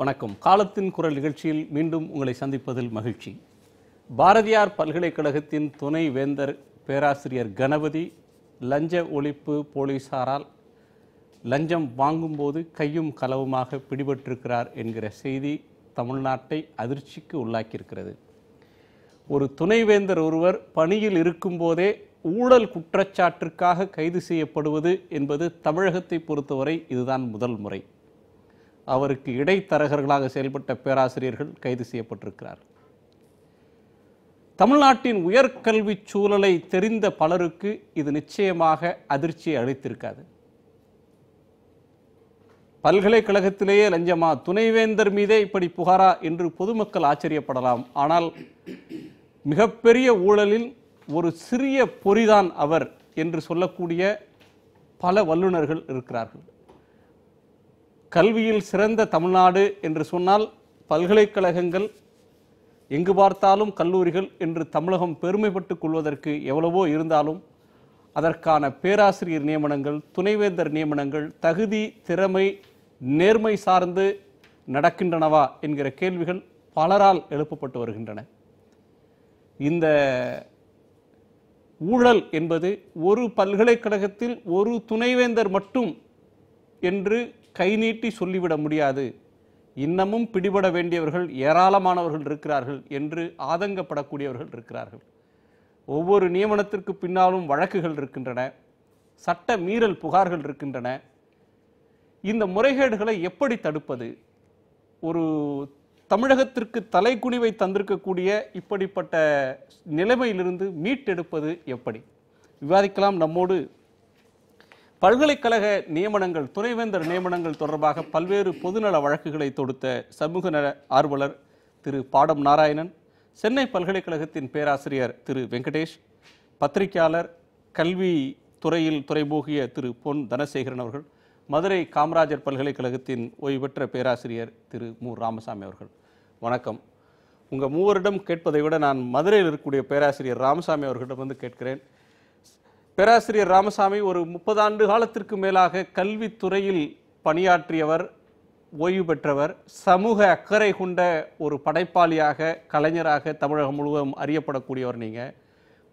வணக்கம் காலத்தின் குரல் நிகழ்ச்சியில் மீண்டும் உங்களை சந்திப்பதில் மகிழ்ச்சி பாரதியார் பல்கலைக்கழகத்தின் துணை வேந்தர் பேராசிரியர் கணபதி லஞ்ச ஒழிப்பு போலீசாரால் லஞ்சம் வாங்கும்போது கையும் களவுமாக பிடிபட்டிருக்கிறார் என்கிற செய்தி தமிழ்நாட்டை அதிர்ச்சிக்கு உள்ளாக்கியிருக்கிறது ஒரு துணைவேந்தர் ஒருவர் பணியில் இருக்கும்போதே ஊழல் குற்றச்சாட்டிற்காக கைது செய்யப்படுவது என்பது தமிழகத்தை பொறுத்தவரை இதுதான் முதல் முறை அவருக்கு இடைத்தரகர்களாக செயல்பட்ட பேராசிரியர்கள் கைது செய்யப்பட்டிருக்கிறார் தமிழ்நாட்டின் உயர்கல்வி சூழலை தெரிந்த பலருக்கு இது நிச்சயமாக அதிர்ச்சியை அளித்திருக்காது பல்கலைக்கழகத்திலேயே லஞ்சமா துணைவேந்தர் மீதே இப்படி புகாரா என்று பொதுமக்கள் ஆச்சரியப்படலாம் ஆனால் மிகப்பெரிய ஊழலில் ஒரு சிறிய பொறிதான் அவர் என்று சொல்லக்கூடிய பல வல்லுநர்கள் இருக்கிறார்கள் கல்வியில் சிறந்த தமிழ்நாடு என்று சொன்னால் பல்கலைக்கழகங்கள் எங்கு பார்த்தாலும் கல்லூரிகள் என்று தமிழகம் பெருமைப்பட்டுக் கொள்வதற்கு எவ்வளவோ இருந்தாலும் அதற்கான பேராசிரியர் நியமனங்கள் துணைவேந்தர் நியமனங்கள் தகுதி திறமை நேர்மை சார்ந்து நடக்கின்றனவா என்கிற கேள்விகள் பலரால் எழுப்பப்பட்டு வருகின்றன இந்த ஊழல் என்பது ஒரு பல்கலைக்கழகத்தில் ஒரு துணைவேந்தர் மட்டும் என்று கை நீட்டி சொல்லிவிட முடியாது இன்னமும் பிடிபட வேண்டியவர்கள் ஏராளமானவர்கள் இருக்கிறார்கள் என்று ஆதங்கப்படக்கூடியவர்கள் இருக்கிறார்கள் ஒவ்வொரு நியமனத்திற்கு பின்னாலும் வழக்குகள் இருக்கின்றன சட்ட மீறல் புகார்கள் இருக்கின்றன இந்த முறைகேடுகளை எப்படி தடுப்பது ஒரு தமிழகத்திற்கு தலைக்குனிவை தந்திருக்கக்கூடிய இப்படிப்பட்ட நிலைமையிலிருந்து மீட்டெடுப்பது எப்படி விவாதிக்கலாம் நம்மோடு பல்கலைக்கழக நியமனங்கள் துணைவேந்தர் நியமனங்கள் தொடர்பாக பல்வேறு பொதுநல வழக்குகளை தொடுத்த சமூக நல ஆர்வலர் திரு பாடம் நாராயணன் சென்னை பல்கலைக்கழகத்தின் பேராசிரியர் திரு வெங்கடேஷ் பத்திரிகையாளர் கல்வி துறையில் துறைபோகிய திரு பொன் தனசேகரன் அவர்கள் மதுரை காமராஜர் பல்கலைக்கழகத்தின் ஓய்வு பெற்ற பேராசிரியர் திரு மு ராமசாமி அவர்கள் வணக்கம் உங்கள் மூவரிடம் கேட்பதை விட நான் மதுரையில் இருக்கக்கூடிய பேராசிரியர் ராமசாமி அவர்களிடம் வந்து கேட்கிறேன் பேராசிரியர் ராமசாமி ஒரு முப்பதாண்டு காலத்திற்கு மேலாக கல்வித்துறையில் பணியாற்றியவர் ஓய்வு பெற்றவர் சமூக அக்கறை கொண்ட ஒரு படைப்பாளியாக கலைஞராக தமிழகம் முழுவதும் அறியப்படக்கூடியவர் நீங்கள்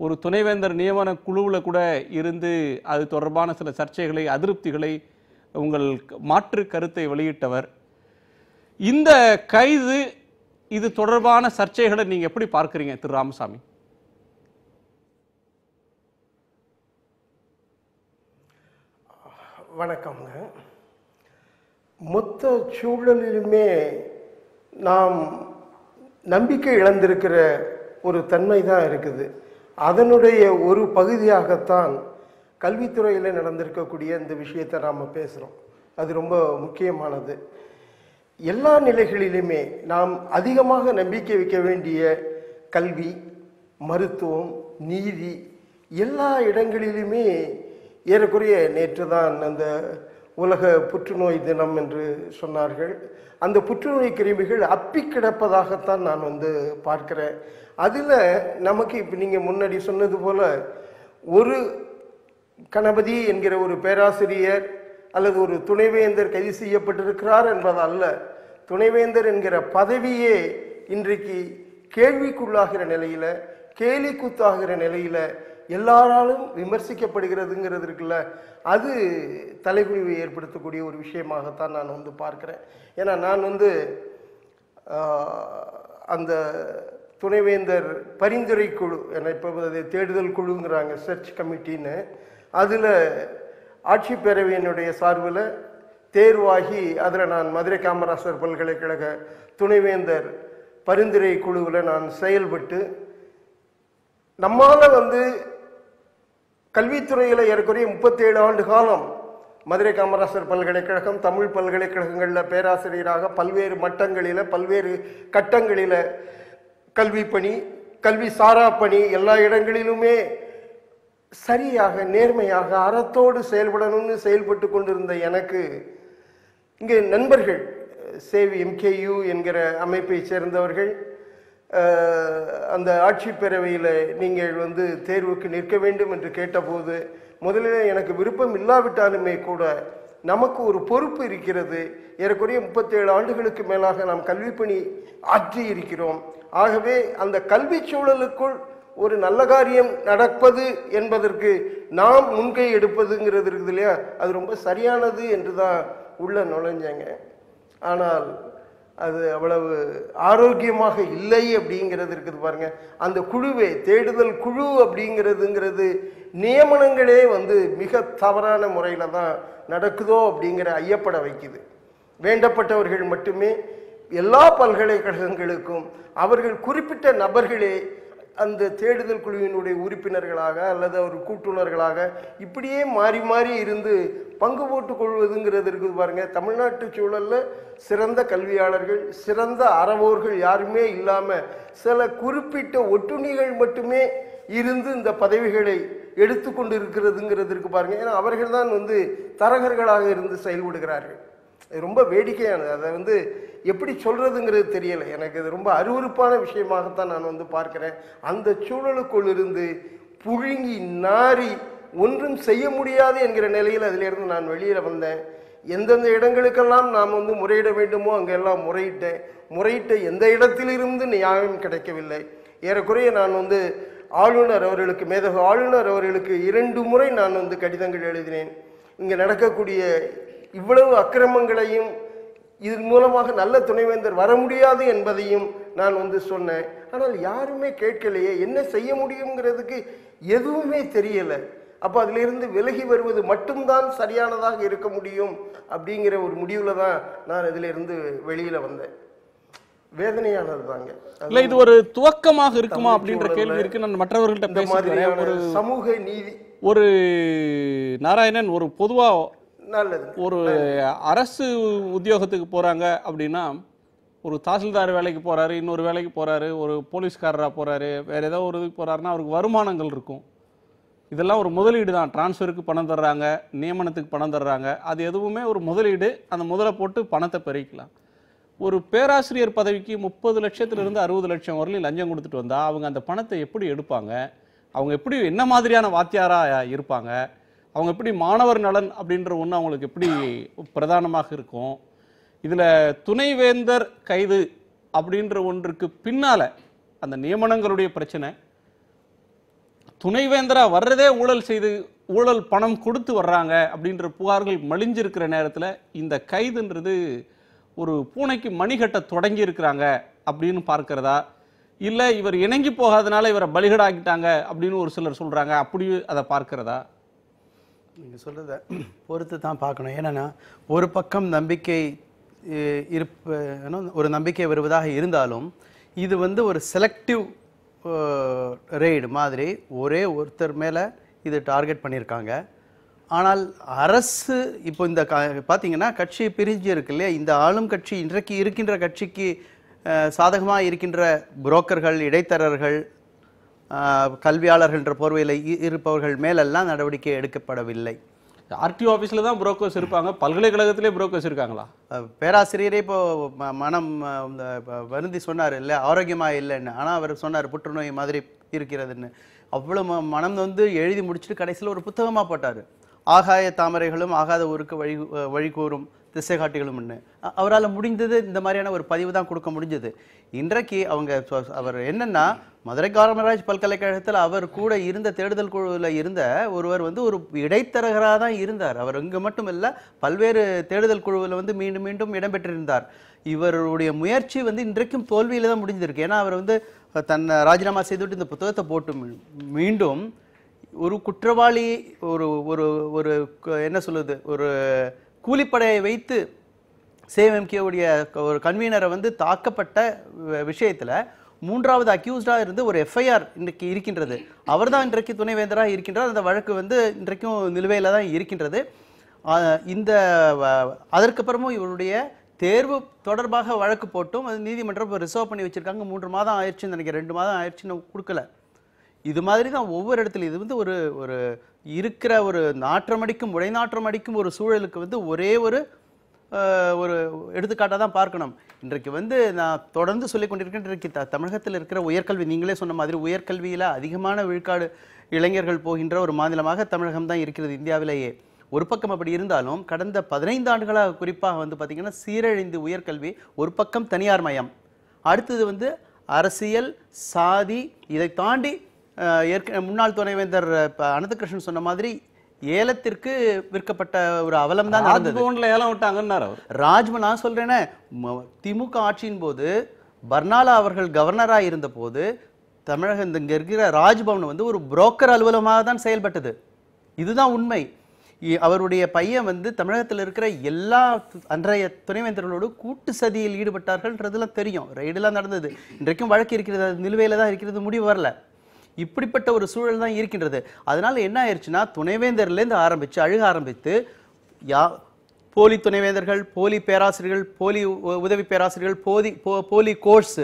ஒரு துணைவேந்தர் நியமன குழுவில் கூட இருந்து அது தொடர்பான சில சர்ச்சைகளை அதிருப்திகளை உங்கள் மாற்று கருத்தை வெளியிட்டவர் இந்த கைது இது தொடர்பான சர்ச்சைகளை நீங்கள் எப்படி பார்க்குறீங்க திரு ராமசாமி வணக்கம்ங்க மொத்த சூழலிலுமே நாம் நம்பிக்கை இழந்திருக்கிற ஒரு தன்மை தான் இருக்குது அதனுடைய ஒரு பகுதியாகத்தான் கல்வித்துறையில் நடந்திருக்கக்கூடிய இந்த விஷயத்தை நாம் பேசுகிறோம் அது ரொம்ப முக்கியமானது எல்லா நிலைகளிலுமே நாம் அதிகமாக நம்பிக்கை வைக்க வேண்டிய கல்வி மருத்துவம் நீதி எல்லா இடங்களிலுமே ஏறக்குறைய நேற்று தான் அந்த உலக புற்றுநோய் தினம் என்று சொன்னார்கள் அந்த புற்றுநோய் கிருமிகள் அப்பி கிடப்பதாகத்தான் நான் வந்து பார்க்குறேன் அதில் நமக்கு இப்போ நீங்கள் முன்னாடி சொன்னது போல் ஒரு கணபதி என்கிற ஒரு பேராசிரியர் அல்லது ஒரு துணைவேந்தர் கைது செய்யப்பட்டிருக்கிறார் என்பது அல்ல துணைவேந்தர் என்கிற பதவியே இன்றைக்கு கேள்விக்குள்ளாகிற நிலையில் கேலிக்குத்தாகிற நிலையில் எல்லாராலும் விமர்சிக்கப்படுகிறதுங்கிறது இருக்குல்ல அது தலைகுனிவை ஏற்படுத்தக்கூடிய ஒரு விஷயமாகத்தான் நான் வந்து பார்க்குறேன் ஏன்னா நான் வந்து அந்த துணைவேந்தர் பரிந்துரை குழு ஏன்னா இப்போ தேடுதல் குழுங்கிறாங்க சர்ச் கமிட்டின்னு அதில் ஆட்சிப்பேரவையினுடைய சார்பில் தேர்வாகி அதில் நான் மதுரை காமராசர் பல்கலைக்கழக துணைவேந்தர் பரிந்துரை குழுவில் நான் செயல்பட்டு நம்மால் வந்து கல்வித்துறையில் ஏறக்குறைய முப்பத்தேழு ஆண்டு காலம் மதுரை காமராசர் பல்கலைக்கழகம் தமிழ் பல்கலைக்கழகங்களில் பேராசிரியராக பல்வேறு மட்டங்களில் பல்வேறு கட்டங்களில் கல்வி பணி கல்வி சாரா பணி எல்லா இடங்களிலுமே சரியாக நேர்மையாக அறத்தோடு செயல்படணும்னு செயல்பட்டு கொண்டிருந்த எனக்கு இங்கே நண்பர்கள் சேவி எம்கேயு என்கிற அமைப்பை சேர்ந்தவர்கள் அந்த ஆட்சி பேரவையில் நீங்கள் வந்து தேர்வுக்கு நிற்க வேண்டும் என்று கேட்டபோது முதலில் எனக்கு விருப்பம் இல்லாவிட்டாலுமே கூட நமக்கு ஒரு பொறுப்பு இருக்கிறது ஏறக்குறைய முப்பத்தேழு ஆண்டுகளுக்கு மேலாக நாம் கல்வி பணி ஆற்றி இருக்கிறோம் ஆகவே அந்த கல்வி சூழலுக்குள் ஒரு நல்ல காரியம் நடப்பது என்பதற்கு நாம் முன்கை எடுப்பதுங்கிறது இருக்குது இல்லையா அது ரொம்ப சரியானது என்று தான் உள்ளே நுழைஞ்சேங்க ஆனால் அது அவ்வளவு ஆரோக்கியமாக இல்லை அப்படிங்கிறது இருக்குது பாருங்க அந்த குழுவே தேடுதல் குழு அப்படிங்கிறதுங்கிறது நியமனங்களே வந்து மிக தவறான முறையில் தான் நடக்குதோ அப்படிங்கிற ஐயப்பட வைக்குது வேண்டப்பட்டவர்கள் மட்டுமே எல்லா பல்கலைக்கழகங்களுக்கும் அவர்கள் குறிப்பிட்ட நபர்களே அந்த தேடுதல் குழுவினுடைய உறுப்பினர்களாக அல்லது அவர் கூட்டுணர்களாக இப்படியே மாறி மாறி இருந்து பங்கு போட்டு கொள்வதுங்கிறது இருக்குது பாருங்கள் தமிழ்நாட்டு சூழலில் சிறந்த கல்வியாளர்கள் சிறந்த அறவோர்கள் யாருமே இல்லாமல் சில குறிப்பிட்ட ஒட்டுணிகள் மட்டுமே இருந்து இந்த பதவிகளை எடுத்துக்கொண்டு இருக்கிறதுங்கிறது இருக்குது பாருங்கள் ஏன்னா அவர்கள் தான் வந்து தரகர்களாக இருந்து செயல்படுகிறார்கள் ரொம்ப வேடிக்கையானது அதை வந்து எப்படி சொல்கிறதுங்கிறது தெரியலை எனக்கு இது ரொம்ப அருவறுப்பான விஷயமாகத்தான் நான் வந்து பார்க்குறேன் அந்த சூழலுக்குள் இருந்து புழுங்கி நாரி ஒன்றும் செய்ய முடியாது என்கிற நிலையில் அதிலிருந்து நான் வெளியில் வந்தேன் எந்தெந்த இடங்களுக்கெல்லாம் நாம் வந்து முறையிட வேண்டுமோ அங்கெல்லாம் முறையிட்டேன் முறையிட்ட எந்த இடத்திலிருந்து நியாயம் கிடைக்கவில்லை ஏறக்குறைய நான் வந்து ஆளுநர் அவர்களுக்கு மேதகு ஆளுநர் அவர்களுக்கு இரண்டு முறை நான் வந்து கடிதங்கள் எழுதினேன் இங்கே நடக்கக்கூடிய இவ்வளவு அக்கிரமங்களையும் இதன் மூலமாக நல்ல துணைவேந்தர் வர முடியாது என்பதையும் நான் வந்து சொன்னேன் ஆனால் யாருமே கேட்கலையே என்ன செய்ய முடியுங்கிறதுக்கு எதுவுமே தெரியலை அப்போ அதிலிருந்து விலகி வருவது மட்டும்தான் சரியானதாக இருக்க முடியும் அப்படிங்கிற ஒரு முடிவில் தான் நான் இதிலிருந்து வெளியில் வந்தேன் வேதனையானது தாங்க இது ஒரு துவக்கமாக இருக்குமா அப்படின்ற கேள்வி இருக்கு நான் மற்றவர்கள்ட்ட ஒரு சமூக நீதி ஒரு நாராயணன் ஒரு பொதுவாக நல்லது ஒரு அரசு உத்தியோகத்துக்கு போகிறாங்க அப்படின்னா ஒரு தாசில்தார் வேலைக்கு போகிறாரு இன்னொரு வேலைக்கு போகிறாரு ஒரு போலீஸ்காரராக போகிறாரு வேறு ஏதோ ஒரு இதுக்கு போகிறாருன்னா அவருக்கு வருமானங்கள் இருக்கும் இதெல்லாம் ஒரு முதலீடு தான் டிரான்ஸ்ஃபருக்கு பணம் தர்றாங்க நியமனத்துக்கு பணம் தர்றாங்க அது எதுவுமே ஒரு முதலீடு அந்த முதலை போட்டு பணத்தை பெருக்கலாம் ஒரு பேராசிரியர் பதவிக்கு முப்பது லட்சத்திலிருந்து அறுபது லட்சம் வரலையும் லஞ்சம் கொடுத்துட்டு வந்தால் அவங்க அந்த பணத்தை எப்படி எடுப்பாங்க அவங்க எப்படி என்ன மாதிரியான வாத்தியாராக இருப்பாங்க அவங்க எப்படி மாணவர் நலன் அப்படின்ற ஒன்று அவங்களுக்கு எப்படி பிரதானமாக இருக்கும் இதில் துணைவேந்தர் கைது அப்படின்ற ஒன்றுக்கு பின்னால் அந்த நியமனங்களுடைய பிரச்சனை துணைவேந்தராக வர்றதே ஊழல் செய்து ஊழல் பணம் கொடுத்து வர்றாங்க அப்படின்ற புகார்கள் மலிஞ்சிருக்கிற நேரத்தில் இந்த கைதுன்றது ஒரு பூனைக்கு மணிகட்ட தொடங்கி இருக்கிறாங்க அப்படின்னு பார்க்கிறதா இல்லை இவர் இணங்கி போகாதனால இவரை பலிகடாக்கிட்டாங்க அப்படின்னு ஒரு சிலர் சொல்கிறாங்க அப்படி அதை பார்க்கிறதா நீங்கள் சொல்கிறத பொறுத்து தான் பார்க்கணும் ஏன்னா ஒரு பக்கம் நம்பிக்கை இருப்ப ஒரு நம்பிக்கை வருவதாக இருந்தாலும் இது வந்து ஒரு செலக்டிவ் ரெய்டு மாதிரி ஒரே ஒருத்தர் மேலே இது டார்கெட் பண்ணியிருக்காங்க ஆனால் அரசு இப்போ இந்த க பார்த்தீங்கன்னா கட்சி பிரிஞ்சு இருக்கு இல்லையா இந்த ஆளும் கட்சி இன்றைக்கு இருக்கின்ற கட்சிக்கு சாதகமாக இருக்கின்ற புரோக்கர்கள் இடைத்தரர்கள் கல்வியாளர்கள் என்ற போர்வையில் இருப்பவர்கள் மேலெல்லாம் நடவடிக்கை எடுக்கப்படவில்லை ஆர்டிஓ ஆஃபீஸில் தான் புரோக்கர்ஸ் இருப்பாங்க பல்கலைக்கழகத்திலே புரோக்கர்ஸ் இருக்காங்களா பேராசிரியரே இப்போ மனம் இந்த வருந்தி சொன்னார் இல்லை ஆரோக்கியமாக இல்லைன்னு ஆனால் அவர் சொன்னார் புற்றுநோய் மாதிரி இருக்கிறதுன்னு அவ்வளோ மனம் வந்து எழுதி முடிச்சுட்டு கடைசியில் ஒரு புத்தகமாக போட்டார் ஆகாய தாமரைகளும் ஆகாத ஊருக்கு வழி கூறும் திசை காட்டிகளும்னு அவரால் முடிந்தது இந்த மாதிரியான ஒரு பதிவு தான் கொடுக்க முடிஞ்சது இன்றைக்கு அவங்க அவர் என்னன்னா மதுரை காமராஜ் பல்கலைக்கழகத்தில் அவர் கூட இருந்த தேடுதல் குழுவில் இருந்த ஒருவர் வந்து ஒரு இடைத்தரகராக தான் இருந்தார் அவர் இங்கே மட்டும் இல்லை பல்வேறு தேடுதல் குழுவில் வந்து மீண்டும் மீண்டும் இடம்பெற்றிருந்தார் இவருடைய முயற்சி வந்து இன்றைக்கும் தோல்வியில் தான் முடிஞ்சிருக்கு ஏன்னா அவர் வந்து தன்னை ராஜினாமா செய்துவிட்டு இந்த புத்தகத்தை போட்டு மீண்டும் ஒரு குற்றவாளி ஒரு ஒரு ஒரு என்ன சொல்லுது ஒரு கூலிப்படையை வைத்து சேஎம்கேவுடைய ஒரு கன்வீனரை வந்து தாக்கப்பட்ட விஷயத்தில் மூன்றாவது அக்யூஸ்டாக இருந்து ஒரு எஃப்ஐஆர் இன்றைக்கு இருக்கின்றது அவர் தான் இன்றைக்கு துணைவேந்தராக இருக்கின்றார் அந்த வழக்கு வந்து இன்றைக்கும் நிலுவையில் தான் இருக்கின்றது இந்த அதற்கப்புறமும் இவருடைய தேர்வு தொடர்பாக வழக்கு போட்டும் அது நீதிமன்றம் ரிசர்வ் பண்ணி வச்சுருக்காங்க மூன்று மாதம் ஆயிடுச்சுன்னு நினைக்கிறேன் ரெண்டு மாதம் ஆயிடுச்சுன்னு கொடுக்கல இது மாதிரி தான் ஒவ்வொரு இடத்துல இது வந்து ஒரு ஒரு இருக்கிற ஒரு நாற்றமடிக்கும் உடைநாற்றம் அடிக்கும் ஒரு சூழலுக்கு வந்து ஒரே ஒரு ஒரு எடுத்துக்காட்டாக தான் பார்க்கணும் இன்றைக்கு வந்து நான் தொடர்ந்து சொல்லிக் கொண்டிருக்கேன் இன்றைக்கு த தமிழகத்தில் இருக்கிற உயர்கல்வி நீங்களே சொன்ன மாதிரி உயர்கல்வியில் அதிகமான விழுக்காடு இளைஞர்கள் போகின்ற ஒரு மாநிலமாக தமிழகம் தான் இருக்கிறது இந்தியாவிலேயே ஒரு பக்கம் அப்படி இருந்தாலும் கடந்த பதினைந்து ஆண்டுகளாக குறிப்பாக வந்து பார்த்திங்கன்னா சீரழிந்து உயர்கல்வி ஒரு பக்கம் தனியார் மயம் அடுத்தது வந்து அரசியல் சாதி இதை தாண்டி ஏற்க முன்னாள் துணைவேந்தர் அனந்தகிருஷ்ணன் சொன்ன மாதிரி ஏலத்திற்கு விற்கப்பட்ட ஒரு அவலம் தான் நடந்தது ஏலம் விட்டாங்கன்னாரு ராஜ்ம நான் சொல்றேனே திமுக ஆட்சியின் போது பர்னாலா அவர்கள் கவர்னராக இருந்த போது தமிழக இந்த இங்கே இருக்கிற ராஜ்பவன் வந்து ஒரு புரோக்கர் அலுவலமாக தான் செயல்பட்டது இதுதான் உண்மை அவருடைய பையன் வந்து தமிழகத்தில் இருக்கிற எல்லா அன்றைய துணைவேந்தர்களோடு கூட்டு சதியில் ஈடுபட்டார்கள்ன்றதுலாம் தெரியும் ரெய்டெல்லாம் நடந்தது இன்றைக்கும் வழக்கு இருக்கிறது நிலுவையில் தான் இருக்கிறது முடிவு வரல இப்படிப்பட்ட ஒரு சூழல் தான் இருக்கின்றது அதனால என்ன ஆயிடுச்சுன்னா துணைவேந்தர்லேருந்து ஆரம்பித்து அழுக ஆரம்பித்து யா போலி துணைவேந்தர்கள் போலி பேராசிரியர்கள் போலி உதவி பேராசிரியர்கள் போதி போலி கோர்ஸ்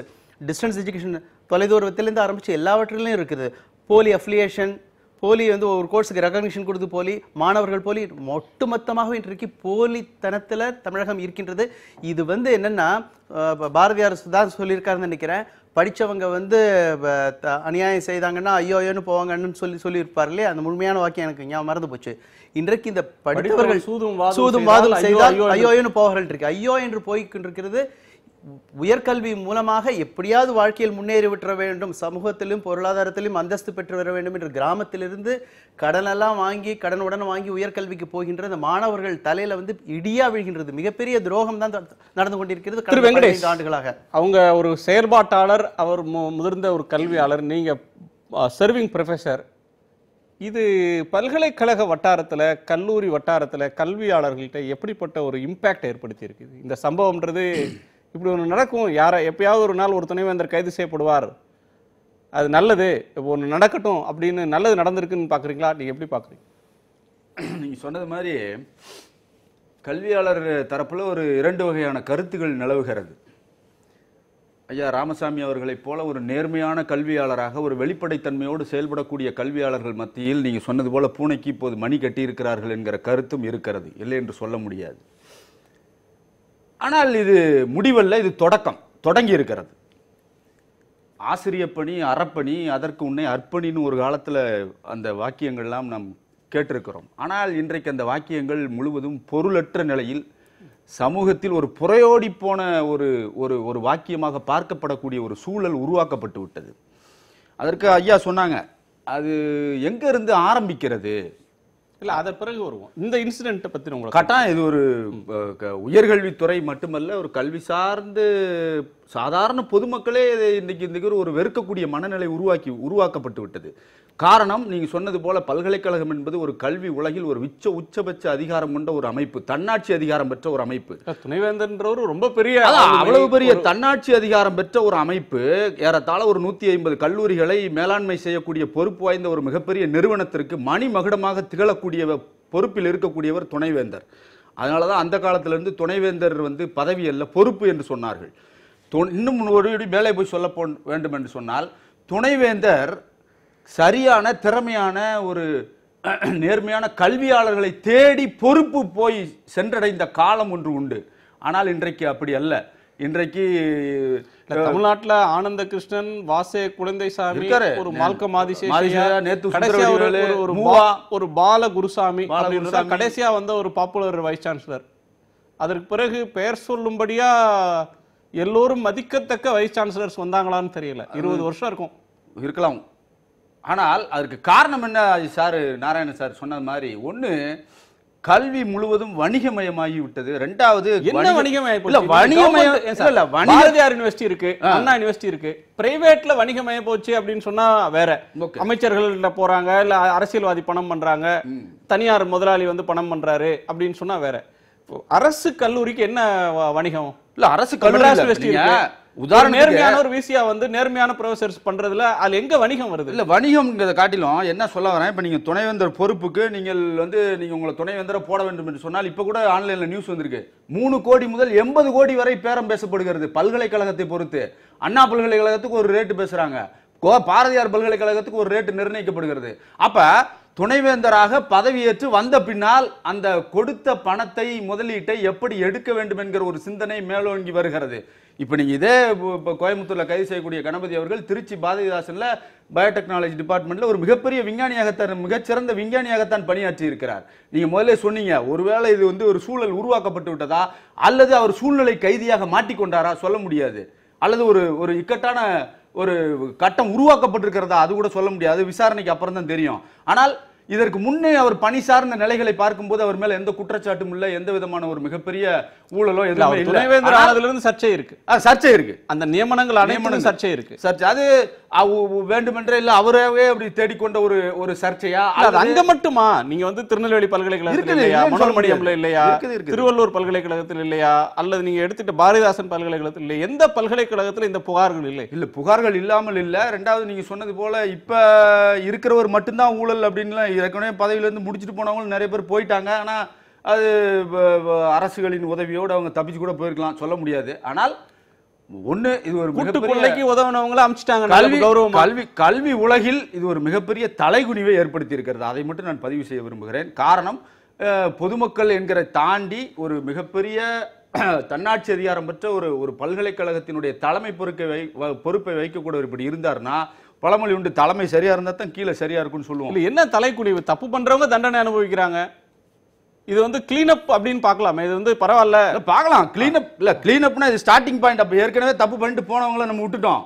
டிஸ்டன்ஸ் எஜுகேஷன் தொலைதூரத்துலேருந்து ஆரம்பித்து எல்லாவற்றிலையும் இருக்குது போலி அஃபிலியேஷன் போலி வந்து ஒரு கோர்ஸுக்கு ரெகக்னிஷன் கொடுத்து போலி மாணவர்கள் போலி மொத்தமாக இன்றைக்கு போலித்தனத்தில் தமிழகம் இருக்கின்றது இது வந்து என்னென்னா பாரதியார் தான் சொல்லியிருக்காருன்னு நினைக்கிறேன் படித்தவங்க வந்து அநியாயம் செய்தாங்கன்னா ஐயோ ஐயோன்னு போவாங்கன்னு சொல்லி சொல்லியிருப்பார் இல்லையா அந்த முழுமையான வாக்கியம் எனக்கு ஏன் மறந்து போச்சு இன்றைக்கு இந்த படித்தவர்கள் சூதும் சூதும் வாதம் செய்தால் ஐயோ ஐயோன்னு போவார்கள் இருக்கு ஐயோ என்று இருக்கிறது உயர்கல்வி மூலமாக எப்படியாவது வாழ்க்கையில் முன்னேறி விட்டுற வேண்டும் சமூகத்திலும் பொருளாதாரத்திலும் அந்தஸ்து பெற்று வர வேண்டும் என்று கிராமத்திலிருந்து கடனெல்லாம் வாங்கி கடன் உடனே வாங்கி உயர்கல்விக்கு போகின்ற அந்த மாணவர்கள் தலையில் வந்து இடியா விழுகின்றது மிகப்பெரிய துரோகம் தான் நடந்து கொண்டிருக்கிறது திரு வெங்கடேஷ் ஆண்டுகளாக அவங்க ஒரு செயற்பாட்டாளர் அவர் முதிர்ந்த ஒரு கல்வியாளர் நீங்கள் சர்விங் ப்ரொஃபஸர் இது பல்கலைக்கழக வட்டாரத்தில் கல்லூரி வட்டாரத்தில் கல்வியாளர்கள்ட்ட எப்படிப்பட்ட ஒரு இம்பேக்ட் ஏற்படுத்தியிருக்குது இந்த சம்பவம்ன்றது இப்படி ஒன்று நடக்கும் யாரை எப்பயாவது ஒரு நாள் ஒரு துணைவேந்தர் கைது செய்யப்படுவார் அது நல்லது இப்போ ஒன்று நடக்கட்டும் அப்படின்னு நல்லது நடந்திருக்குன்னு பார்க்குறீங்களா நீங்கள் எப்படி பார்க்குறீங்க நீங்கள் சொன்னது மாதிரி கல்வியாளர் தரப்பில் ஒரு இரண்டு வகையான கருத்துகள் நிலவுகிறது ஐயா ராமசாமி அவர்களைப் போல ஒரு நேர்மையான கல்வியாளராக ஒரு வெளிப்படைத்தன்மையோடு செயல்படக்கூடிய கல்வியாளர்கள் மத்தியில் நீங்கள் சொன்னது போல பூனைக்கு இப்போது மணி கட்டியிருக்கிறார்கள் என்கிற கருத்தும் இருக்கிறது இல்லை என்று சொல்ல முடியாது ஆனால் இது முடிவல்ல இது தொடக்கம் தொடங்கி இருக்கிறது பணி அறப்பணி அதற்கு உன்னை அர்ப்பணின்னு ஒரு காலத்தில் அந்த வாக்கியங்கள்லாம் நாம் கேட்டிருக்கிறோம் ஆனால் இன்றைக்கு அந்த வாக்கியங்கள் முழுவதும் பொருளற்ற நிலையில் சமூகத்தில் ஒரு புறையோடி போன ஒரு ஒரு ஒரு வாக்கியமாக பார்க்கப்படக்கூடிய ஒரு சூழல் உருவாக்கப்பட்டு விட்டது அதற்கு ஐயா சொன்னாங்க அது எங்கேருந்து ஆரம்பிக்கிறது இல்லை அத பிறகு வருவோம் இந்த இன்சிடென்ட்டை பற்றி உங்களுக்கு கட்டாயம் இது ஒரு உயர்கல்வித்துறை மட்டுமல்ல ஒரு கல்வி சார்ந்து சாதாரண பொதுமக்களே இன்னைக்கு இன்னைக்கு ஒரு வெறுக்கக்கூடிய மனநிலை உருவாக்கி உருவாக்கப்பட்டு விட்டது காரணம் நீங்கள் சொன்னது போல பல்கலைக்கழகம் என்பது ஒரு கல்வி உலகில் ஒரு உச்ச உச்சபட்ச அதிகாரம் கொண்ட ஒரு அமைப்பு தன்னாட்சி அதிகாரம் பெற்ற ஒரு அமைப்பு துணைவேந்தன்றவர் ரொம்ப பெரிய அவ்வளவு பெரிய தன்னாட்சி அதிகாரம் பெற்ற ஒரு அமைப்பு ஏறத்தாழ ஒரு நூத்தி ஐம்பது கல்லூரிகளை மேலாண்மை செய்யக்கூடிய பொறுப்பு வாய்ந்த ஒரு மிகப்பெரிய நிறுவனத்திற்கு மணி மகுடமாக திகழக்கூடிய பொறுப்பில் இருக்கக்கூடியவர் துணைவேந்தர் அதனால தான் அந்த காலத்திலிருந்து துணைவேந்தர் வந்து பதவி அல்ல பொறுப்பு என்று சொன்னார்கள் இன்னும் ஒரு மேலே போய் சொல்ல வேண்டும் என்று சொன்னால் துணைவேந்தர் சரியான திறமையான ஒரு நேர்மையான கல்வியாளர்களை தேடி பொறுப்பு போய் சென்றடைந்த காலம் ஒன்று உண்டு ஆனால் இன்றைக்கு அப்படி அல்ல இன்றைக்கு தமிழ்நாட்டில் ஆனந்த கிருஷ்ணன் வாசே சாமி ஒரு மால்க மாதிசேஷன் ஒரு பால குருசாமி கடைசியா வந்த ஒரு பாப்புலர் வைஸ் சான்சலர் அதற்கு பிறகு பெயர் சொல்லும்படியா எல்லோரும் மதிக்கத்தக்க வைஸ் சான்சலர்ஸ் வந்தாங்களான்னு தெரியல இருபது வருஷம் இருக்கும் இருக்கலாம் ஆனால் அதற்கு காரணம் என்ன அது சார் நாராயண சார் சொன்ன மாதிரி ஒன்று கல்வி முழுவதும் வணிகமயமாகி விட்டது ரெண்டாவது என்ன வணிகமயம் இல்ல வணிகமயம் இல்ல பாரதியார் யூனிவர்சிட்டி இருக்கு அண்ணா யூனிவர்சிட்டி இருக்கு பிரைவேட்ல வணிகமயம் போச்சு அப்படின்னு சொன்னா வேற அமைச்சர்கள் போறாங்க இல்ல அரசியல்வாதி பணம் பண்றாங்க தனியார் முதலாளி வந்து பணம் பண்றாரு அப்படின்னு சொன்னா வேற அரசு கல்லூரிக்கு என்ன வணிகம் இல்ல அரசு கல்லூரி உதாரண நேர்மையான ஒரு விசியா வந்து நேர்மையான ப்ரொஃபசர்ஸ் பண்றதுல அது எங்க வணிகம் வருது இல்ல வணிகம்ங்கிறத காட்டிலும் என்ன சொல்ல வரேன் இப்போ நீங்க துணைவேந்தர் பொறுப்புக்கு நீங்கள் வந்து நீங்க உங்களை துணைவேந்தரை போட வேண்டும் என்று சொன்னால் இப்போ கூட ஆன்லைன்ல நியூஸ் வந்திருக்கு மூணு கோடி முதல் எண்பது கோடி வரை பேரம் பேசப்படுகிறது பல்கலைக்கழகத்தை பொறுத்து அண்ணா பல்கலைக்கழகத்துக்கு ஒரு ரேட்டு பேசுறாங்க கோ பாரதியார் பல்கலைக்கழகத்துக்கு ஒரு ரேட்டு நிர்ணயிக்கப்படுகிறது அப்ப துணைவேந்தராக பதவியேற்று வந்த பின்னால் அந்த கொடுத்த பணத்தை முதலீட்டை எப்படி எடுக்க வேண்டும் என்கிற ஒரு சிந்தனை மேலோங்கி வருகிறது இப்போ நீங்கள் இதே இப்போ கோயம்புத்தூரில் கைது செய்யக்கூடிய கணபதி அவர்கள் திருச்சி பாரதிதாசனில் பயோடெக்னாலஜி டிபார்ட்மெண்ட்டில் ஒரு மிகப்பெரிய விஞ்ஞானியாகத்தான் மிகச்சிறந்த விஞ்ஞானியாகத்தான் பணியாற்றி இருக்கிறார் நீங்கள் முதல்ல சொன்னீங்க ஒருவேளை இது வந்து ஒரு சூழல் உருவாக்கப்பட்டு விட்டதா அல்லது அவர் சூழ்நிலை கைதியாக மாட்டிக்கொண்டாரா சொல்ல முடியாது அல்லது ஒரு ஒரு இக்கட்டான ஒரு கட்டம் உருவாக்கப்பட்டிருக்கிறதா அது கூட சொல்ல முடியாது விசாரணைக்கு அப்புறம் தான் தெரியும் ஆனால் இதற்கு முன்னே அவர் பணி சார்ந்த நிலைகளை பார்க்கும் போது அவர் மேல எந்த குற்றச்சாட்டும் இல்லை எந்த விதமான ஒரு மிகப்பெரிய ஊழலோ எதுவுமே துணைவேந்தர் ஆனதுல இருந்து சர்ச்சை இருக்கு சர்ச்சை இருக்கு அந்த நியமனங்கள் அனைமனம் சர்ச்சை இருக்கு சர்ச்சை அது வேண்டுமென்றே இல்ல அவரவே அப்படி தேடிக்கொண்ட ஒரு ஒரு சர்ச்சையா அது அங்க மட்டுமா நீங்க வந்து திருநெல்வேலி பல்கலைக்கழகத்தில் இல்லையா மனோன்மணியம்ல இல்லையா திருவள்ளூர் பல்கலைக்கழகத்தில் இல்லையா அல்லது நீங்க எடுத்துட்ட பாரதிதாசன் பல்கலைக்கழகத்தில் இல்லை எந்த பல்கலைக்கழகத்தில் இந்த புகார்கள் இல்லை இல்ல புகார்கள் இல்லாமல் இல்ல ரெண்டாவது நீங்க சொன்னது போல இப்ப இருக்கிறவர் மட்டும்தான் ஊழல் அப்படின்லாம் ஏற்கனவே பதவியிலேருந்து முடிச்சுட்டு போனவங்களும் நிறைய பேர் போயிட்டாங்க ஆனா அது அரசுகளின் உதவியோடு அவங்க தப்பிச்சு கூட போயிருக்கலாம் சொல்ல முடியாது ஆனால் ஒன்று இது ஒரு கூட்டுக்கொள்ளைக்கு உதவினவங்களை அமைச்சிட்டாங்க கல்வி கல்வி கல்வி உலகில் இது ஒரு மிகப்பெரிய தலைகுனிவை ஏற்படுத்தி இருக்கிறது அதை மட்டும் நான் பதிவு செய்ய விரும்புகிறேன் காரணம் பொதுமக்கள் என்கிற தாண்டி ஒரு மிகப்பெரிய தன்னாட்சி அதிகாரம் பெற்ற ஒரு ஒரு பல்கலைக்கழகத்தினுடைய தலைமை பொறுப்பை வை பொறுப்பை வைக்கக்கூட இப்படி இருந்தார்னா பழமொழி உண்டு தலைமை சரியாக இருந்தால் தான் கீழே சரியா இருக்கும்னு சொல்லுவோம் என்ன தலைக்குடிவு தப்பு பண்றவங்க தண்டனை அனுபவிக்கிறாங்க இது வந்து கிளீன் அப் அப்படின்னு பார்க்கலாமே இது வந்து பரவாயில்ல பார்க்கலாம் கிளீன் அப் இல்லை கிளீன் அப்னா இது ஸ்டார்டிங் பாயிண்ட் அப்போ ஏற்கனவே தப்பு பண்ணிட்டு போனவங்கள நம்ம விட்டுட்டோம்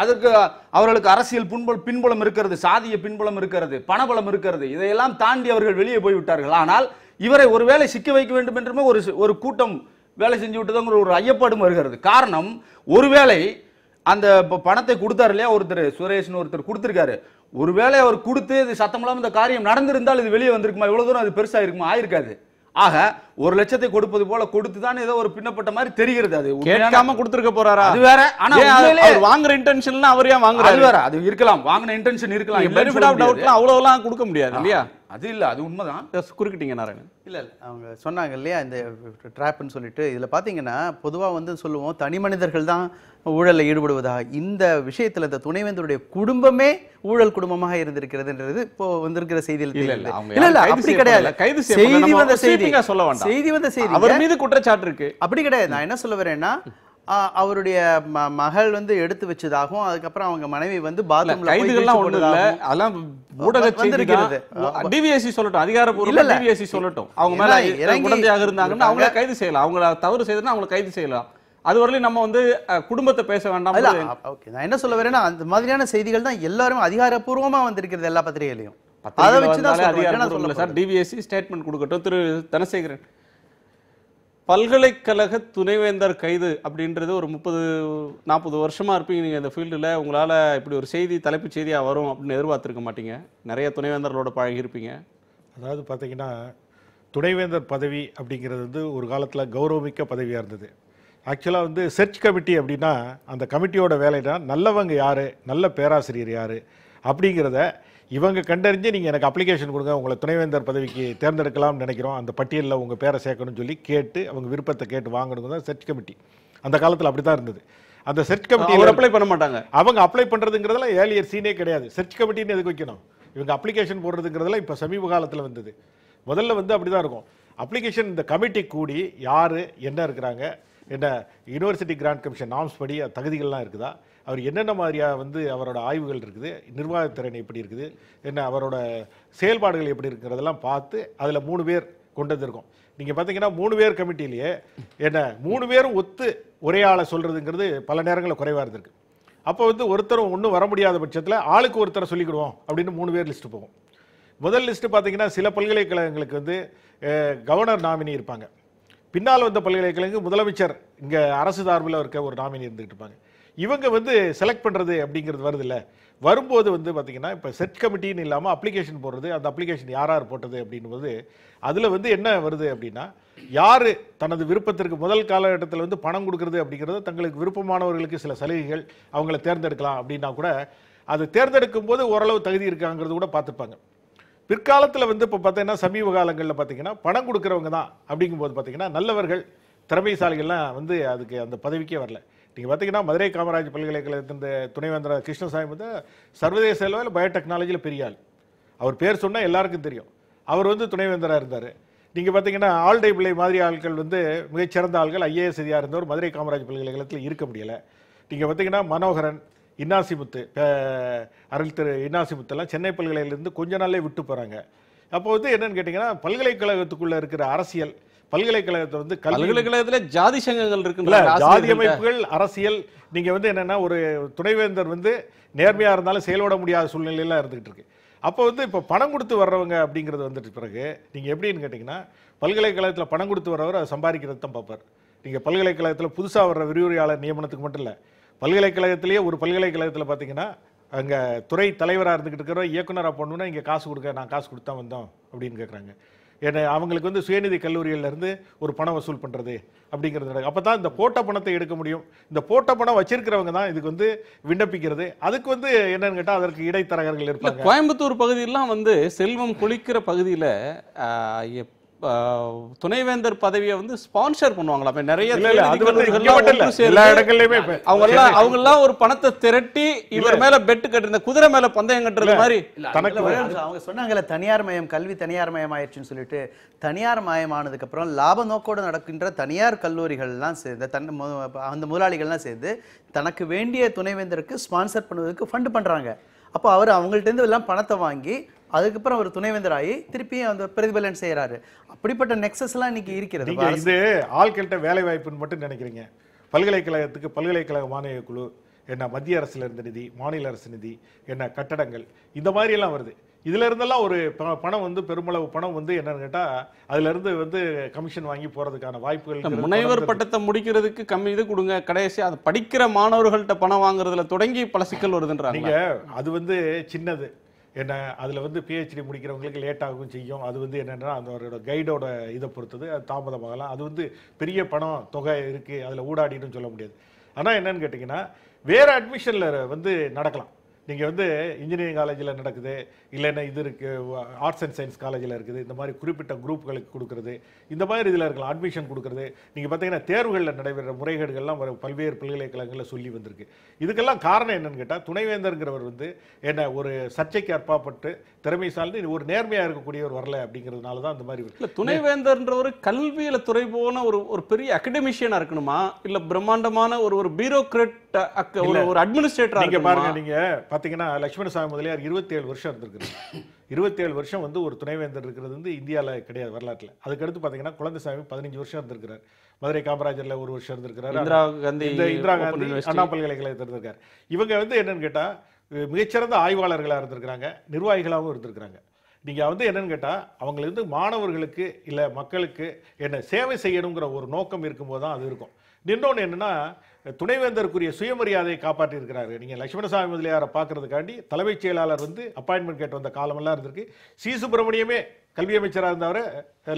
அதற்கு அவர்களுக்கு அரசியல் புண்பல் பின்புலம் இருக்கிறது சாதிய பின்புலம் இருக்கிறது பணபலம் இருக்கிறது இதையெல்லாம் தாண்டி அவர்கள் வெளியே போய்விட்டார்கள் ஆனால் இவரை ஒருவேளை சிக்க வைக்க வேண்டும் என்றுமே ஒரு ஒரு கூட்டம் வேலை செஞ்சு விட்டதுங்கிற ஒரு ஐயப்பாடும் வருகிறது காரணம் ஒருவேளை அந்த பணத்தை கொடுத்தாரு இல்லையா ஒருத்தர் சுரேஷ்னு ஒருத்தர் கொடுத்துருக்காரு ஒருவேளை அவர் கொடுத்து இது சத்தம் இல்லாமல் இந்த காரியம் நடந்திருந்தால் இது வெளியே வந்திருக்குமா இவ்வளோ தூரம் அது பெருசாக இருக்குமா ஆயிருக்காது ஆக ஒரு லட்சத்தை கொடுப்பது போல கொடுத்து தான் ஏதோ ஒரு பின்னப்பட்ட மாதிரி தெரிகிறது அது கேட்காம கொடுத்துருக்க போறாரா அது வேற ஆனா அவர் வாங்குற இன்டென்ஷன்லாம் அவர் ஏன் வாங்குறாரு வேற அது இருக்கலாம் வாங்கின இன்டென்ஷன் இருக்கலாம் பெனிஃபிட் ஆஃப் டவுட்லாம் கொடுக்க முடியாது இல்லையா அது இல்லை அது உண்மைதான் குறுக்கிட்டீங்க நாராயணன் இல்லை இல்லை அவங்க சொன்னாங்க இல்லையா இந்த ட்ராப்னு சொல்லிட்டு இதில் பார்த்தீங்கன்னா பொதுவாக வந்து சொல்லுவோம் தனி மனிதர்கள் தான் ஊழலில் ஈடுபடுவதா இந்த விஷயத்தில் இந்த துணைவேந்தருடைய குடும்பமே ஊழல் குடும்பமாக இருந்திருக்கிறதுன்றது இப்போ வந்திருக்கிற செய்தியில் தெரியல இல்லை இல்லை அப்படி கிடையாது கைது செய்தி வந்த செய்தி சொல்ல வேண்டாம் செய்தி வந்த செய்தி அவர் மீது குற்றச்சாட்டு இருக்கு அப்படி கிடையாது நான் என்ன சொல்ல வரேன்னா அவருடைய மகள் வந்து எடுத்து வச்சதாகவும் அதுக்கப்புறம் அவங்க மனைவி வந்து பாத்ரூம்ல கைதுகள்லாம் ஒண்ணு இல்ல அதெல்லாம் ஊடக செய்திருக்கிறது டிவிஎஸ்சி சொல்லட்டும் அதிகாரப்பூர்வ டிவிஎஸ்சி சொல்லட்டும் அவங்க மேல குழந்தையாக இருந்தாங்கன்னா அவங்கள கைது செய்யலாம் அவங்கள தவறு செய்தனா அவங்கள கைது செய்யலாம் அது வரலையும் நம்ம வந்து குடும்பத்தை பேச வேண்டாம் ஓகே நான் என்ன சொல்ல வரேன்னா அந்த மாதிரியான செய்திகள் தான் எல்லாரும் அதிகாரப்பூர்வமா வந்திருக்கிறது எல்லா பத்திரிகையிலையும் அதை வச்சு தான் அதிகாரம் சார் டிவிஎஸ்சி ஸ்டேட்மெண்ட் கொடுக்கட்டும் திரு தனசேகரன் பல்கலைக்கழக துணைவேந்தர் கைது அப்படின்றது ஒரு முப்பது நாற்பது வருஷமாக இருப்பீங்க நீங்கள் இந்த ஃபீல்டில் உங்களால் இப்படி ஒரு செய்தி தலைப்புச் செய்தியாக வரும் அப்படின்னு எதிர்பார்த்துருக்க மாட்டீங்க நிறைய துணைவேந்தர்களோட பழகியிருப்பீங்க அதாவது பார்த்தீங்கன்னா துணைவேந்தர் பதவி அப்படிங்கிறது வந்து ஒரு காலத்தில் கௌரவமிக்க பதவியாக இருந்தது ஆக்சுவலாக வந்து சர்ச் கமிட்டி அப்படின்னா அந்த கமிட்டியோட வேலைனா நல்லவங்க யார் நல்ல பேராசிரியர் யார் அப்படிங்கிறத இவங்க கண்டறிஞ்சு நீங்கள் எனக்கு அப்ளிகேஷன் கொடுங்க உங்களை துணைவேந்தர் பதவிக்கு தேர்ந்தெடுக்கலாம்னு நினைக்கிறோம் அந்த பட்டியலில் உங்கள் பேரை சேர்க்கணும்னு சொல்லி கேட்டு அவங்க விருப்பத்தை கேட்டு வாங்கணுங்க தான் சர்ச் கமிட்டி அந்த காலத்தில் அப்படி தான் இருந்தது அந்த சர்ச் கமிட்டி அப்ளை பண்ண மாட்டாங்க அவங்க அப்ளை பண்ணுறதுங்கிறதெல்லாம் ஏலியர் சீனே கிடையாது சர்ச் கமிட்டின்னு எதுக்கு வைக்கணும் இவங்க அப்ளிகேஷன் போடுறதுங்கிறதெல்லாம் இப்போ சமீப காலத்தில் வந்தது முதல்ல வந்து அப்படி தான் இருக்கும் அப்ளிகேஷன் இந்த கமிட்டி கூடி யார் என்ன இருக்கிறாங்க என்ன யூனிவர்சிட்டி கிராண்ட் கமிஷன் நாம்ஸ் படி தகுதிகள்லாம் இருக்குதா அவர் என்னென்ன மாதிரியாக வந்து அவரோட ஆய்வுகள் இருக்குது நிர்வாகத்திறன் எப்படி இருக்குது என்ன அவரோட செயல்பாடுகள் எப்படி இருக்கிறதெல்லாம் பார்த்து அதில் மூணு பேர் கொண்டு வந்திருக்கோம் நீங்கள் பார்த்தீங்கன்னா மூணு பேர் கமிட்டிலேயே என்ன மூணு பேரும் ஒத்து ஒரே ஆளை சொல்கிறதுங்கிறது பல நேரங்களில் குறைவாக இருந்திருக்கு அப்போ வந்து ஒருத்தரும் ஒன்றும் வர முடியாத பட்சத்தில் ஆளுக்கு ஒருத்தரை சொல்லிக்கிடுவோம் அப்படின்னு மூணு பேர் லிஸ்ட்டு போவோம் முதல் லிஸ்ட்டு பார்த்தீங்கன்னா சில பல்கலைக்கழகங்களுக்கு வந்து கவர்னர் நாமினி இருப்பாங்க பின்னால் வந்த பல்கலைக்கழகங்கள் முதலமைச்சர் இங்கே அரசு சார்பில் இருக்க ஒரு நாமினி இருந்துகிட்டு இருப்பாங்க இவங்க வந்து செலக்ட் பண்ணுறது அப்படிங்கிறது வருது இல்லை வரும்போது வந்து பார்த்திங்கன்னா இப்போ செட் கமிட்டின்னு இல்லாமல் அப்ளிகேஷன் போடுறது அந்த அப்ளிகேஷன் யார் யார் போட்டது அப்படின்போது அதில் வந்து என்ன வருது அப்படின்னா யார் தனது விருப்பத்திற்கு முதல் காலகட்டத்தில் வந்து பணம் கொடுக்குறது அப்படிங்கிறது தங்களுக்கு விருப்பமானவர்களுக்கு சில சலுகைகள் அவங்கள தேர்ந்தெடுக்கலாம் அப்படின்னா கூட அது தேர்ந்தெடுக்கும் போது ஓரளவு தகுதி இருக்காங்கிறது கூட பார்த்துப்பாங்க பிற்காலத்தில் வந்து இப்போ பார்த்தீங்கன்னா சமீப காலங்களில் பார்த்தீங்கன்னா பணம் கொடுக்குறவங்க தான் அப்படிங்கும்போது பார்த்தீங்கன்னா நல்லவர்கள் திறமைசாலிகள்லாம் வந்து அதுக்கு அந்த பதவிக்கே வரல நீங்கள் பார்த்தீங்கன்னா மதுரை காமராஜ் பல்கலைக்கழகத்தின் துணைவேந்தர் கிருஷ்ணசாமி வந்து சர்வதேச அளவில் பயோடெக்னாலஜியில் பெரியாள் அவர் பேர் சொன்னால் எல்லாருக்கும் தெரியும் அவர் வந்து துணைவேந்தராக இருந்தார் நீங்கள் பார்த்தீங்கன்னா ஆல்டை பிள்ளை மாதிரி ஆட்கள் வந்து மிகச்சிறந்த ஆள்கள் ஐஏஎஸ் அதிகாக இருந்தவர் மதுரை காமராஜ் பல்கலைக்கழகத்தில் இருக்க முடியலை நீங்கள் பார்த்தீங்கன்னா மனோகரன் இன்னாசிமுத்து அருள் திரு இன்னாசிமுத்துலாம் சென்னை பல்கலைலேருந்து கொஞ்ச நாளே விட்டு போகிறாங்க அப்போ வந்து என்னென்னு கேட்டிங்கன்னா பல்கலைக்கழகத்துக்குள்ளே இருக்கிற அரசியல் பல்கலைக்கழகத்தை வந்து பல்கலைக்கழகத்தில் ஜாதி சங்கங்கள் இருக்குல்ல ஜாதி அமைப்புகள் அரசியல் நீங்கள் வந்து என்னென்னா ஒரு துணைவேந்தர் வந்து நேர்மையாக இருந்தாலும் செயல்பட முடியாத சூழ்நிலையெல்லாம் இருந்துகிட்டு இருக்கு அப்போ வந்து இப்போ பணம் கொடுத்து வர்றவங்க அப்படிங்கிறது வந்துட்டு பிறகு நீங்கள் எப்படின்னு கேட்டிங்கன்னா பல்கலைக்கழகத்தில் பணம் கொடுத்து வர்றவர் அதை சம்பாதிக்கிறது தான் பார்ப்பார் நீங்கள் பல்கலைக்கழகத்தில் புதுசாக வர்ற விரிவுரையாளர் நியமனத்துக்கு மட்டும் இல்லை பல்கலைக்கழகத்திலேயே ஒரு பல்கலைக்கழகத்தில் பார்த்தீங்கன்னா அங்கே துறை தலைவராக இருந்துக்கிட்டு இருக்கிற இயக்குனராக போடணுன்னா இங்கே காசு கொடுக்க நான் காசு கொடுத்தா வந்தோம் அப்படின்னு கேட்குறாங்க என்ன அவங்களுக்கு வந்து சுயநிதி கல்லூரியிலேருந்து ஒரு பணம் வசூல் பண்ணுறது அப்படிங்கிறது நடக்கும் அப்போ தான் இந்த போட்ட பணத்தை எடுக்க முடியும் இந்த போட்ட பணம் வச்சிருக்கிறவங்க தான் இதுக்கு வந்து விண்ணப்பிக்கிறது அதுக்கு வந்து என்னன்னு கேட்டால் அதற்கு இடைத்தரகர்கள் இருப்பாங்க கோயம்புத்தூர் பகுதியெல்லாம் வந்து செல்வம் குளிக்கிற பகுதியில் துணைவேந்தர் பதவியை வந்து ஸ்பான்சர் பண்ணுவாங்களா நிறைய எல்லா இடங்கள்லயுமே அவங்க எல்லாம் அவங்க எல்லாம் ஒரு பணத்தை திரட்டி இவர் மேல பெட்டு கட்டுற குதிரை மேல பந்தயம் கட்டுறது மாதிரி அவங்க சொன்னாங்கல்ல தனியார் மயம் கல்வி தனியார் மயம் ஆயிடுச்சுன்னு சொல்லிட்டு தனியார் மயமானதுக்கு அப்புறம் லாப நோக்கோடு நடக்கின்ற தனியார் எல்லாம் சேர்ந்த தன் அந்த முதலாளிகள்லாம் சேர்ந்து தனக்கு வேண்டிய துணைவேந்தருக்கு ஸ்பான்சர் பண்ணுவதற்கு ஃபண்ட் பண்றாங்க அப்போ அவர் அவங்கள்ட்ட இருந்து எல்லாம் பணத்தை வாங்கி அதுக்கப்புறம் அவர் துணைவேந்தர் ஆகி திருப்பியும் அந்த பிரதிபலன் செய்கிறாரு அப்படிப்பட்ட நெக்ஸஸ்லாம் இன்னைக்கு இருக்கிறது நீங்கள் இது ஆட்கள்கிட்ட வேலை வாய்ப்புன்னு மட்டும் நினைக்கிறீங்க பல்கலைக்கழகத்துக்கு பல்கலைக்கழக மானிய குழு என்ன மத்திய அரசுல இருந்த நிதி மாநில அரசு நிதி என்ன கட்டடங்கள் இந்த மாதிரி எல்லாம் வருது இதுல இருந்தெல்லாம் ஒரு பணம் வந்து பெருமளவு பணம் வந்து என்னன்னு கேட்டா அதுல இருந்து வந்து கமிஷன் வாங்கி போறதுக்கான வாய்ப்புகள் முனைவர் பட்டத்தை முடிக்கிறதுக்கு கம்மி இது கொடுங்க கடைசி அது படிக்கிற மாணவர்கள்ட்ட பணம் வாங்குறதுல தொடங்கி பல சிக்கல் வருதுன்றாங்க அது வந்து சின்னது என்ன அதில் வந்து பிஹெச்டி முடிக்கிறவங்களுக்கு லேட் ஆகும் செய்யும் அது வந்து என்னென்னா அதோட கைடோட இதை பொறுத்தது அது தாமதமாகலாம் அது வந்து பெரிய பணம் தொகை இருக்குது அதில் ஊடாடின்னு சொல்ல முடியாது ஆனால் என்னென்னு கேட்டிங்கன்னா வேறு அட்மிஷனில் வந்து நடக்கலாம் நீங்கள் வந்து இன்ஜினியரிங் காலேஜில் நடக்குது இல்லைன்னா இது இருக்குது ஆர்ட்ஸ் அண்ட் சயின்ஸ் காலேஜில் இருக்குது இந்த மாதிரி குறிப்பிட்ட குரூப்புகளுக்கு கொடுக்குறது இந்த மாதிரி இதில் இருக்கலாம் அட்மிஷன் கொடுக்குறது நீங்கள் பார்த்தீங்கன்னா தேர்வுகளில் நடைபெற முறைகேடுகள்லாம் வர பல்வேறு பல்கலைக்கழகங்களில் சொல்லி வந்திருக்கு இதுக்கெல்லாம் காரணம் என்னென்னு கேட்டால் துணைவேந்தருங்கிறவர் வந்து என்ன ஒரு சர்ச்சைக்கு அற்பாப்பட்டு திறமை சார்ந்து ஒரு நேர்மையாக இருக்கக்கூடிய ஒரு வரலை அப்படிங்கிறதுனால தான் அந்த மாதிரி இல்லை துணைவேந்தர்ன்ற ஒரு கல்வியில் துறை போன ஒரு ஒரு பெரிய அகடமிஷியனாக இருக்கணுமா இல்லை பிரம்மாண்டமான ஒரு ஒரு பியூரோக்ரேட் ஒரு அட்மினிஸ்ட்ரேட்டர் நீங்கள் பாருங்கள் நீங்கள் பார்த்தீங்கன்னா லட்சுமணசாமி முதலியார் இருபத்தேழு வருஷம் இருந்திருக்குது இருபத்தேழு வருஷம் வந்து ஒரு துணைவேந்தர் இருக்கிறது வந்து இந்தியாவில் கிடையாது வரலாற்றில் அதுக்கடுத்து பார்த்தீங்கன்னா குழந்தைசாமி பதினஞ்சு வருஷம் இருந்திருக்கிறார் மதுரை காமராஜரில் ஒரு வருஷம் இருந்திருக்கிறார் இந்திரா காந்தி இந்திரா காந்தி அண்ணா பல்கலைக்கழகத்தில் இருந்திருக்கார் இவங்க வந்து என்னென்னு கேட்டால் மிகச்சிறந்த ஆய்வாளர்களாக இருந்திருக்கிறாங்க நிர்வாகிகளாகவும் இருந்திருக்கிறாங்க நீங்கள் வந்து என்னென்னு கேட்டால் வந்து மாணவர்களுக்கு இல்லை மக்களுக்கு என்ன சேவை செய்யணுங்கிற ஒரு நோக்கம் இருக்கும்போது தான் அது இருக்கும் இன்னொன்று என்னென்னா துணைவேந்தருக்குரிய சுயமரியாதையை காப்பாற்றியிருக்கிறாரு நீங்கள் லட்சுமணசாமி முதலியாரை பார்க்கறதுக்காண்டி தலைமைச் செயலாளர் வந்து அப்பாயின்மெண்ட் கேட்டு வந்த காலமெல்லாம் இருந்திருக்கு சி சுப்பிரமணியமே கல்வி அமைச்சராக இருந்தவர்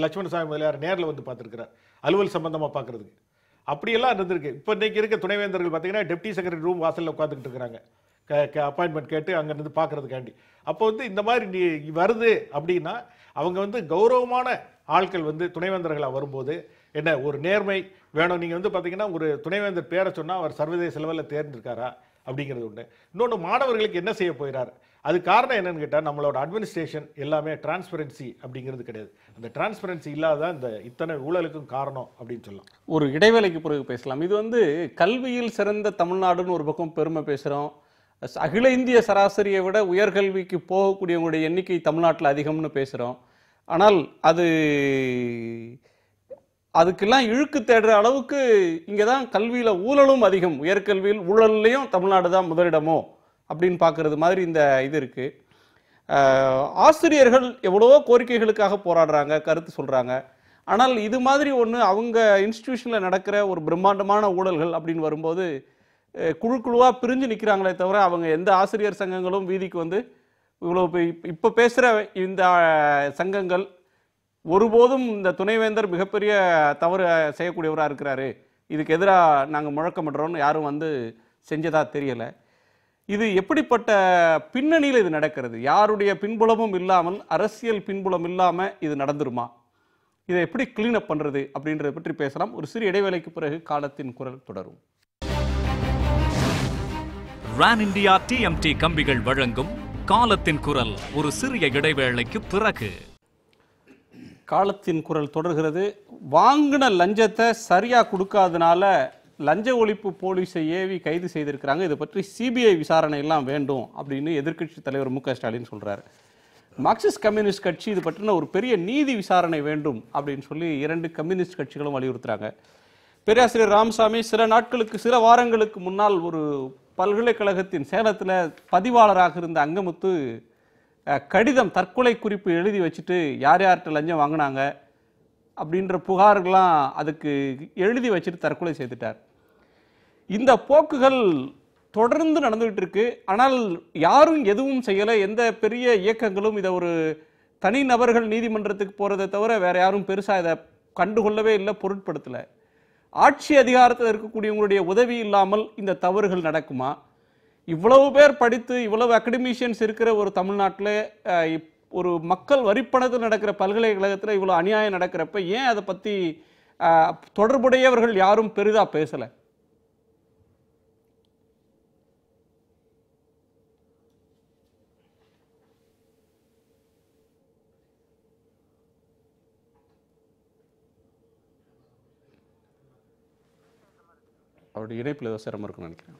லட்சுமணசாமி முதலியார் நேரில் வந்து பார்த்துருக்கிறார் அலுவல் சம்பந்தமாக பார்க்குறதுக்கு அப்படியெல்லாம் இருந்திருக்கு இப்போ இன்றைக்கி இருக்க துணைவேந்தர்கள் பார்த்தீங்கன்னா டெப்டி செக்ரட்டரி ரூம் வாசலில் உட்காந்துக்கிட்டு இருக்கிறாங்க அப்பாயின்மெண்ட் கேட்டு அங்கேருந்து பார்க்குறதுக்காண்டி அப்போ வந்து இந்த மாதிரி நீ வருது அப்படின்னா அவங்க வந்து கௌரவமான ஆட்கள் வந்து துணைவேந்தர்களாக வரும்போது என்ன ஒரு நேர்மை வேணும் நீங்கள் வந்து பார்த்தீங்கன்னா ஒரு துணைவேந்தர் பேரை சொன்னால் அவர் சர்வதேச லெவலில் தேர்ந்திருக்காரா அப்படிங்கிறது உண்டு இன்னொன்று மாணவர்களுக்கு என்ன செய்ய போயிறார் அது காரணம் என்னன்னு கேட்டால் நம்மளோட அட்மினிஸ்ட்ரேஷன் எல்லாமே டிரான்ஸ்பரன்சி அப்படிங்கிறது கிடையாது அந்த டிரான்ஸ்பரன்சி இல்லாத இந்த இத்தனை ஊழலுக்கும் காரணம் அப்படின்னு சொல்லலாம் ஒரு இடைவேளைக்கு பிறகு பேசலாம் இது வந்து கல்வியில் சிறந்த தமிழ்நாடுன்னு ஒரு பக்கம் பெருமை பேசுகிறோம் அகில இந்திய சராசரியை விட உயர்கல்விக்கு போகக்கூடியவங்களுடைய எண்ணிக்கை தமிழ்நாட்டில் அதிகம்னு பேசுகிறோம் ஆனால் அது அதுக்கெல்லாம் இழுக்கு தேடுற அளவுக்கு இங்கே தான் கல்வியில் ஊழலும் அதிகம் உயர்கல்வியில் ஊழல்லையும் தமிழ்நாடு தான் முதலிடமோ அப்படின்னு பார்க்குறது மாதிரி இந்த இது இருக்குது ஆசிரியர்கள் எவ்வளவோ கோரிக்கைகளுக்காக போராடுறாங்க கருத்து சொல்கிறாங்க ஆனால் இது மாதிரி ஒன்று அவங்க இன்ஸ்டிடியூஷனில் நடக்கிற ஒரு பிரம்மாண்டமான ஊழல்கள் அப்படின்னு வரும்போது குழு குழுவாக பிரிஞ்சு நிற்கிறாங்களே தவிர அவங்க எந்த ஆசிரியர் சங்கங்களும் வீதிக்கு வந்து இவ்வளோ இப்போ பேசுகிற இந்த சங்கங்கள் ஒருபோதும் இந்த துணைவேந்தர் மிகப்பெரிய தவறு செய்யக்கூடியவராக இருக்கிறாரு இதுக்கு எதிராக நாங்கள் முழக்கமிடுறோம்னு யாரும் வந்து செஞ்சதாக தெரியலை இது எப்படிப்பட்ட பின்னணியில் இது நடக்கிறது யாருடைய பின்புலமும் இல்லாமல் அரசியல் பின்புலம் இல்லாமல் இது நடந்துருமா இதை எப்படி கிளீன் அப் பண்ணுறது அப்படின்றத பற்றி பேசலாம் ஒரு சிறு இடைவேளைக்கு பிறகு காலத்தின் குரல் தொடரும் ரான் இந்தியா டிஎம்டி கம்பிகள் வழங்கும் காலத்தின் குரல் ஒரு சிறிய இடைவேளைக்கு பிறகு காலத்தின் குரல் தொடர்கிறது வாங்கின லஞ்சத்தை சரியாக கொடுக்காதனால லஞ்ச ஒழிப்பு போலீஸை ஏவி கைது செய்திருக்கிறாங்க இதை பற்றி சிபிஐ விசாரணை எல்லாம் வேண்டும் அப்படின்னு எதிர்க்கட்சி தலைவர் மு க ஸ்டாலின் சொல்கிறார் மார்க்சிஸ்ட் கம்யூனிஸ்ட் கட்சி இது பற்றின ஒரு பெரிய நீதி விசாரணை வேண்டும் அப்படின்னு சொல்லி இரண்டு கம்யூனிஸ்ட் கட்சிகளும் வலியுறுத்துறாங்க பேராசிரியர் ராமசாமி சில நாட்களுக்கு சில வாரங்களுக்கு முன்னால் ஒரு பல்கலைக்கழகத்தின் சேலத்தில் பதிவாளராக இருந்த அங்கமுத்து கடிதம் தற்கொலை குறிப்பு எழுதி வச்சுட்டு யார் யார்கிட்ட லஞ்சம் வாங்கினாங்க அப்படின்ற புகார்கள்லாம் அதுக்கு எழுதி வச்சுட்டு தற்கொலை செய்துட்டார் இந்த போக்குகள் தொடர்ந்து நடந்துகிட்டு இருக்கு ஆனால் யாரும் எதுவும் செய்யலை எந்த பெரிய இயக்கங்களும் இதை ஒரு தனி நபர்கள் நீதிமன்றத்துக்கு போகிறதை தவிர வேறு யாரும் பெருசாக இதை கண்டுகொள்ளவே இல்லை பொருட்படுத்தலை ஆட்சி அதிகாரத்தில் இருக்கக்கூடியவங்களுடைய உதவி இல்லாமல் இந்த தவறுகள் நடக்குமா இவ்வளவு பேர் படித்து இவ்வளவு அகடமிஷியன்ஸ் இருக்கிற ஒரு தமிழ்நாட்டில் ஒரு மக்கள் வரிப்பணத்தில் நடக்கிற பல்கலைக்கழகத்தில் இவ்வளோ அநியாயம் நடக்கிறப்ப ஏன் அதை பற்றி தொடர்புடையவர்கள் யாரும் பெரிதாக பேசலை அவருடைய இணைப்பில் ஏதோ சிரமம் இருக்கும்னு நினைக்கிறேன்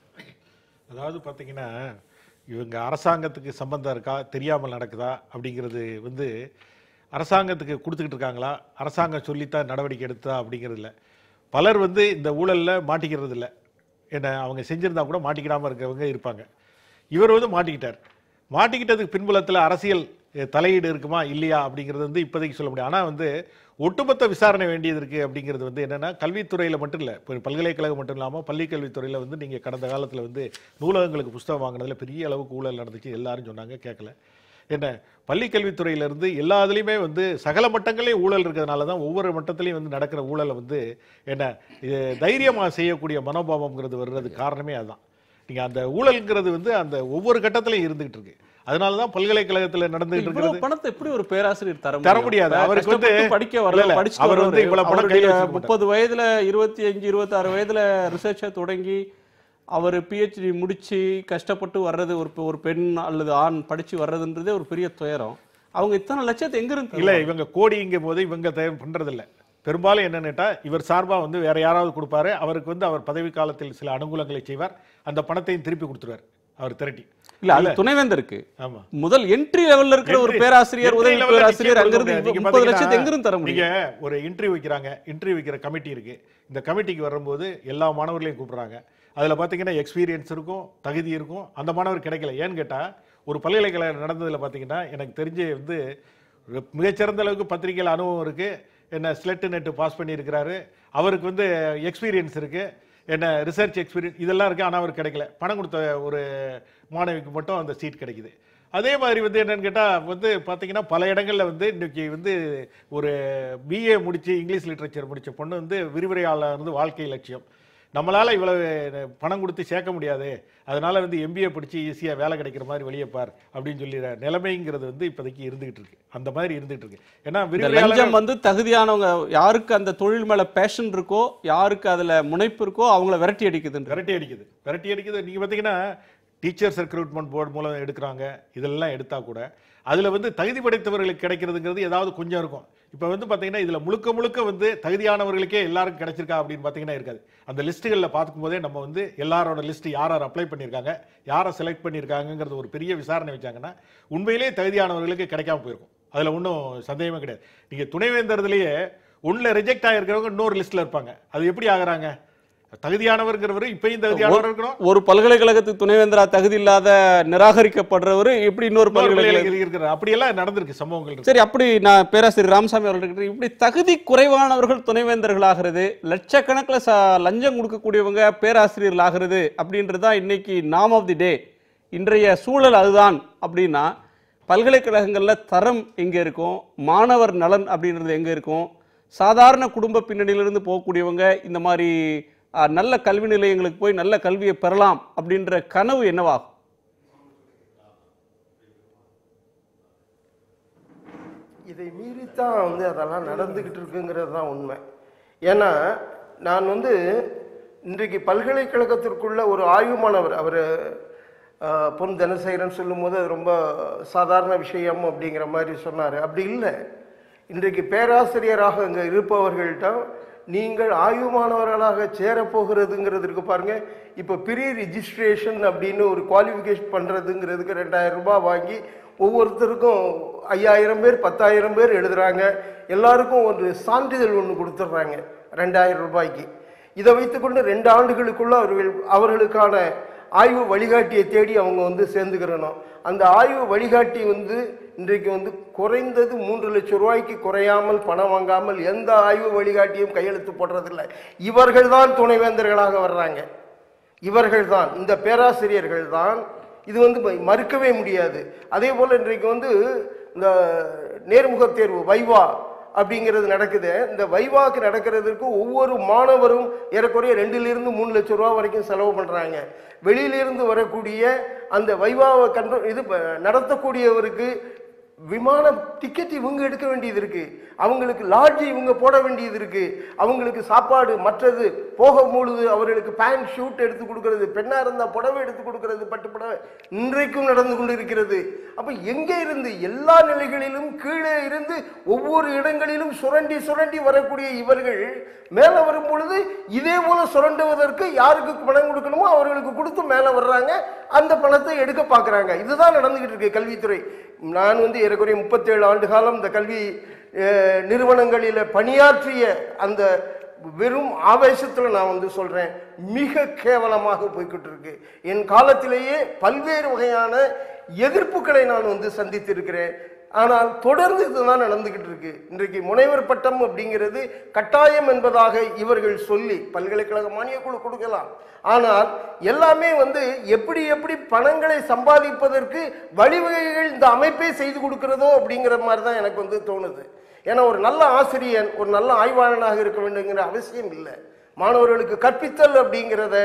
அதாவது பார்த்தீங்கன்னா இவங்க அரசாங்கத்துக்கு சம்பந்தம் இருக்கா தெரியாமல் நடக்குதா அப்படிங்கிறது வந்து அரசாங்கத்துக்கு கொடுத்துக்கிட்டு இருக்காங்களா அரசாங்கம் சொல்லித்தான் நடவடிக்கை எடுத்தா அப்படிங்கிறது இல்லை பலர் வந்து இந்த ஊழலில் மாட்டிக்கிறது இல்லை என்ன அவங்க செஞ்சுருந்தா கூட மாட்டிக்கிடாமல் இருக்கிறவங்க இருப்பாங்க இவர் வந்து மாட்டிக்கிட்டார் மாட்டிக்கிட்டதுக்கு பின்புலத்தில் அரசியல் தலையீடு இருக்குமா இல்லையா அப்படிங்கிறது வந்து இப்போதைக்கு சொல்ல முடியும் ஆனால் வந்து ஒட்டுமொத்த விசாரணை வேண்டியது இருக்குது அப்படிங்கிறது வந்து என்னென்னா கல்வித்துறையில் மட்டும் இல்லை இப்போ பல்கலைக்கழகம் மட்டும் இல்லாமல் பள்ளி கல்வித்துறையில் வந்து நீங்கள் கடந்த காலத்தில் வந்து நூலகங்களுக்கு புஸ்தகம் வாங்கினதில் பெரிய அளவுக்கு ஊழல் நடந்துச்சு எல்லாரும் சொன்னாங்க கேட்கல என்ன பள்ளி கல்வித்துறையிலிருந்து எல்லா இதுலேயுமே வந்து சகல மட்டங்களையும் ஊழல் இருக்கிறதுனால தான் ஒவ்வொரு மட்டத்துலேயும் வந்து நடக்கிற ஊழலை வந்து என்ன இது தைரியமாக செய்யக்கூடிய மனோபாவம்ங்கிறது வர்றது காரணமே அதுதான் நீங்கள் அந்த ஊழல்ங்கிறது வந்து அந்த ஒவ்வொரு கட்டத்திலையும் இருந்துகிட்டு இருக்கு அதனால தான் பல்கலைக்கழகத்துல நடந்துகிட்டு இருக்கிறது பணத்தை எப்படி ஒரு பேராசிரியர் தர தர முடியாது அவருக்கு வந்து படிக்க வரல படிச்சு அவர் வந்து இவ்வளவு பணம் கையில முப்பது வயதுல இருபத்தி அஞ்சு இருபத்தி ஆறு வயதுல ரிசர்ச்சை தொடங்கி அவர் பிஹெச்டி முடிச்சு கஷ்டப்பட்டு வர்றது ஒரு ஒரு பெண் அல்லது ஆண் படிச்சு வர்றதுன்றதே ஒரு பெரிய துயரம் அவங்க இத்தனை லட்சத்தை எங்க இருந்து இல்ல இவங்க கோடிங்க போது இவங்க பண்றது இல்லை பெரும்பாலும் என்னன்னுட்டா இவர் சார்பாக வந்து வேற யாராவது கொடுப்பாரு அவருக்கு வந்து அவர் பதவி காலத்தில் சில அனுகூலங்களை செய்வார் அந்த பணத்தையும் திருப்பி கொடுத்துருவார் அவர் திரட்டி இல்ல அது துணைவேந்தருக்கு முதல் என்ட்ரி லெவல்ல இருக்கிற ஒரு பேராசிரியர் உதவி பேராசிரியர் அங்கிருந்து முப்பது லட்சத்தை எங்கிருந்து தர முடியும் ஒரு இன்டர்வியூ வைக்கிறாங்க இன்டர்வியூ வைக்கிற கமிட்டி இருக்கு இந்த கமிட்டிக்கு வரும்போது எல்லா மாணவர்களையும் கூப்பிடுறாங்க அதில் பார்த்தீங்கன்னா எக்ஸ்பீரியன்ஸ் இருக்கும் தகுதி இருக்கும் அந்த மாணவர் கிடைக்கல ஏன்னு கேட்டால் ஒரு பல்கலைக்கழக நடந்ததில் பார்த்தீங்கன்னா எனக்கு தெரிஞ்சு வந்து மிகச்சிறந்த அளவுக்கு பத்திரிகையில் அனுபவம் இருக்குது என்ன ஸ்லெட்டு நெட்டு பாஸ் பண்ணியிருக்கிறாரு அவருக்கு வந்து எக்ஸ்பீரியன்ஸ் இருக்குது என்ன ரிசர்ச் எக்ஸ்பீரியன்ஸ் இதெல்லாம் இருக்குது ஆனால் அவர் கிடைக்கல பணம் கொடுத்த ஒரு மாணவிக்கு மட்டும் அந்த சீட் கிடைக்குது அதே மாதிரி வந்து என்னென்னு கேட்டால் வந்து பார்த்தீங்கன்னா பல இடங்களில் வந்து இன்றைக்கி வந்து ஒரு பிஏ முடித்து இங்கிலீஷ் லிட்ரேச்சர் முடித்த பொண்ணு வந்து விரிவுரையாளர் வந்து வாழ்க்கை லட்சியம் நம்மளால் இவ்வளவு பணம் கொடுத்து சேர்க்க முடியாது அதனால் வந்து எம்பிஏ படித்து ஈஸியாக வேலை கிடைக்கிற மாதிரி வெளியே பார் அப்படின்னு சொல்லி நிலைமைங்கிறது வந்து இப்போதைக்கு இருந்துகிட்டு இருக்கு அந்த மாதிரி இருந்துகிட்டு இருக்கு ஏன்னா லஞ்சம் வந்து தகுதியானவங்க யாருக்கு அந்த தொழில் மேலே பேஷன் இருக்கோ யாருக்கு அதில் முனைப்பு இருக்கோ அவங்கள விரட்டி அடிக்குது விரட்டி அடிக்குது விரட்டி அடிக்குது நீங்கள் பார்த்தீங்கன்னா டீச்சர்ஸ் ரெக்ரூட்மெண்ட் போர்டு மூலம் எடுக்கிறாங்க இதெல்லாம் எடுத்தால் கூட அதில் வந்து தகுதி படைத்தவர்களுக்கு கிடைக்கிறதுங்கிறது ஏதாவது கொஞ்சம் இருக்கும் இப்போ வந்து பார்த்தீங்கன்னா இதில் முழுக்க முழுக்க வந்து தகுதியானவர்களுக்கே எல்லாருக்கும் கிடைச்சிருக்கா அப்படின்னு பார்த்தீங்கன்னா இருக்காது அந்த லிஸ்ட்டுகளில் போதே நம்ம வந்து எல்லாரோட லிஸ்ட் யார் யார் அப்ளை பண்ணியிருக்காங்க யாரை செலக்ட் பண்ணியிருக்காங்கிறது ஒரு பெரிய விசாரணை வச்சாங்கன்னா உண்மையிலே தகுதியானவர்களுக்கு கிடைக்காம போயிருக்கும் அதில் ஒன்றும் சந்தேகமே கிடையாது நீங்கள் துணைவேந்தர்லேயே ஒன்றில் ரிஜெக்ட் ஆகிருக்கிறவங்க இன்னொரு லிஸ்ட்டில் இருப்பாங்க அது எப்படி ஆகிறாங்க தகுதியானவர்ங்கிறவர் இப்பயும் தகுதியானவர் இருக்கணும் ஒரு பல்கலைக்கழகத்துக்கு துணைவேந்தரா தகுதி இல்லாத நிராகரிக்கப்படுறவர் எப்படி இன்னொரு பல்கலைக்கழகத்தில் இருக்கிற அப்படியெல்லாம் நடந்திருக்கு சம்பவங்கள் சரி அப்படி நான் பேராசிரியர் ராமசாமி அவர்கள் இப்படி தகுதி குறைவானவர்கள் துணைவேந்தர்கள் ஆகிறது லட்சக்கணக்கில் லஞ்சம் கொடுக்கக்கூடியவங்க பேராசிரியர்கள் ஆகிறது அப்படின்றது தான் இன்னைக்கு நாம் ஆஃப் தி டே இன்றைய சூழல் அதுதான் அப்படின்னா பல்கலைக்கழகங்களில் தரம் எங்கே இருக்கும் மாணவர் நலன் அப்படின்றது எங்கே இருக்கும் சாதாரண குடும்ப பின்னணியிலிருந்து போகக்கூடியவங்க இந்த மாதிரி நல்ல கல்வி நிலையங்களுக்கு போய் நல்ல கல்வியை பெறலாம் அப்படின்ற கனவு என்னவாகும் இதை மீறித்தான் வந்து அதெல்லாம் நடந்துக்கிட்டு இருக்குங்கிறது தான் உண்மை ஏன்னா நான் வந்து இன்றைக்கு பல்கலைக்கழகத்திற்குள்ள ஒரு ஆய்வு மாணவர் அவர் பொன் தனசேகரன் சொல்லும்போது அது ரொம்ப சாதாரண விஷயம் அப்படிங்கிற மாதிரி சொன்னார் அப்படி இல்லை இன்றைக்கு பேராசிரியராக அங்கே இருப்பவர்கள்ட்ட நீங்கள் ஆயுமானவர்களாக சேரப்போகிறதுங்கிறதுக்கு பாருங்கள் இப்போ ப்ரீ ரிஜிஸ்ட்ரேஷன் அப்படின்னு ஒரு குவாலிஃபிகேஷன் பண்ணுறதுங்கிறதுக்கு ரெண்டாயிரம் ரூபாய் வாங்கி ஒவ்வொருத்தருக்கும் ஐயாயிரம் பேர் பத்தாயிரம் பேர் எழுதுகிறாங்க எல்லாருக்கும் ஒரு சான்றிதழ் ஒன்று கொடுத்துட்றாங்க ரெண்டாயிரம் ரூபாய்க்கு இதை வைத்துக்கொண்டு ரெண்டு ஆண்டுகளுக்குள்ள அவர்கள் அவர்களுக்கான ஆய்வு வழிகாட்டியை தேடி அவங்க வந்து சேர்ந்துக்கிறணும் அந்த ஆய்வு வழிகாட்டி வந்து இன்றைக்கு வந்து குறைந்தது மூன்று லட்சம் ரூபாய்க்கு குறையாமல் பணம் வாங்காமல் எந்த ஆய்வு வழிகாட்டியும் கையெழுத்து போடுறதில்லை இவர்கள் தான் துணைவேந்தர்களாக வர்றாங்க இவர்கள் தான் இந்த பேராசிரியர்கள் தான் இது வந்து மறுக்கவே முடியாது அதே போல் இன்றைக்கு வந்து இந்த நேர்முகத் தேர்வு வைவா அப்படிங்கிறது நடக்குது இந்த வைவாக்கு நடக்கிறதுக்கு ஒவ்வொரு மாணவரும் ஏறக்குறைய ரெண்டுலேருந்து மூணு லட்ச ரூபா வரைக்கும் செலவு பண்ணுறாங்க வெளியிலிருந்து வரக்கூடிய அந்த வைவாவை கண்ட்ரோல் இது நடத்தக்கூடியவருக்கு விமான டிக்கெட் இவங்க எடுக்க வேண்டியது இருக்குது அவங்களுக்கு லாட்ஜ் இவங்க போட வேண்டியது இருக்குது அவங்களுக்கு சாப்பாடு மற்றது போக முழுது அவர்களுக்கு பேண்ட் ஷூட் எடுத்து கொடுக்கறது பெண்ணாக இருந்தால் புடவை எடுத்து கொடுக்கறது பட்டு புடவை இன்றைக்கும் நடந்து கொண்டு இருக்கிறது அப்போ எங்கே இருந்து எல்லா நிலைகளிலும் கீழே இருந்து ஒவ்வொரு இடங்களிலும் சுரண்டி சுரண்டி வரக்கூடிய இவர்கள் மேலே வரும் பொழுது இதே போல் சுரண்டுவதற்கு யாருக்கு பணம் கொடுக்கணுமோ அவர்களுக்கு கொடுத்து மேலே வர்றாங்க அந்த பணத்தை எடுக்க பார்க்குறாங்க இதுதான் நடந்துக்கிட்டு இருக்கு கல்வித்துறை நான் வந்து ஏறக்குறைய முப்பத்தேழு ஆண்டு காலம் இந்த கல்வி நிறுவனங்களில் பணியாற்றிய அந்த வெறும் ஆவேசத்தில் நான் வந்து சொல்கிறேன் மிக கேவலமாக போய்கிட்டு இருக்கு என் காலத்திலேயே பல்வேறு வகையான எதிர்ப்புகளை நான் வந்து சந்தித்திருக்கிறேன் ஆனால் தொடர்ந்து இதுதான் நடந்துகிட்டு இருக்கு இன்றைக்கு முனைவர் பட்டம் அப்படிங்கிறது கட்டாயம் என்பதாக இவர்கள் சொல்லி பல்கலைக்கழக மானிய குழு கொடுக்கலாம் ஆனால் எல்லாமே வந்து எப்படி எப்படி பணங்களை சம்பாதிப்பதற்கு வழிவகைகள் இந்த அமைப்பே செய்து கொடுக்கிறதோ அப்படிங்கிற மாதிரி தான் எனக்கு வந்து தோணுது ஏன்னா ஒரு நல்ல ஆசிரியன் ஒரு நல்ல ஆய்வாளனாக இருக்க வேண்டுங்கிற அவசியம் இல்லை மாணவர்களுக்கு கற்பித்தல் அப்படிங்கிறத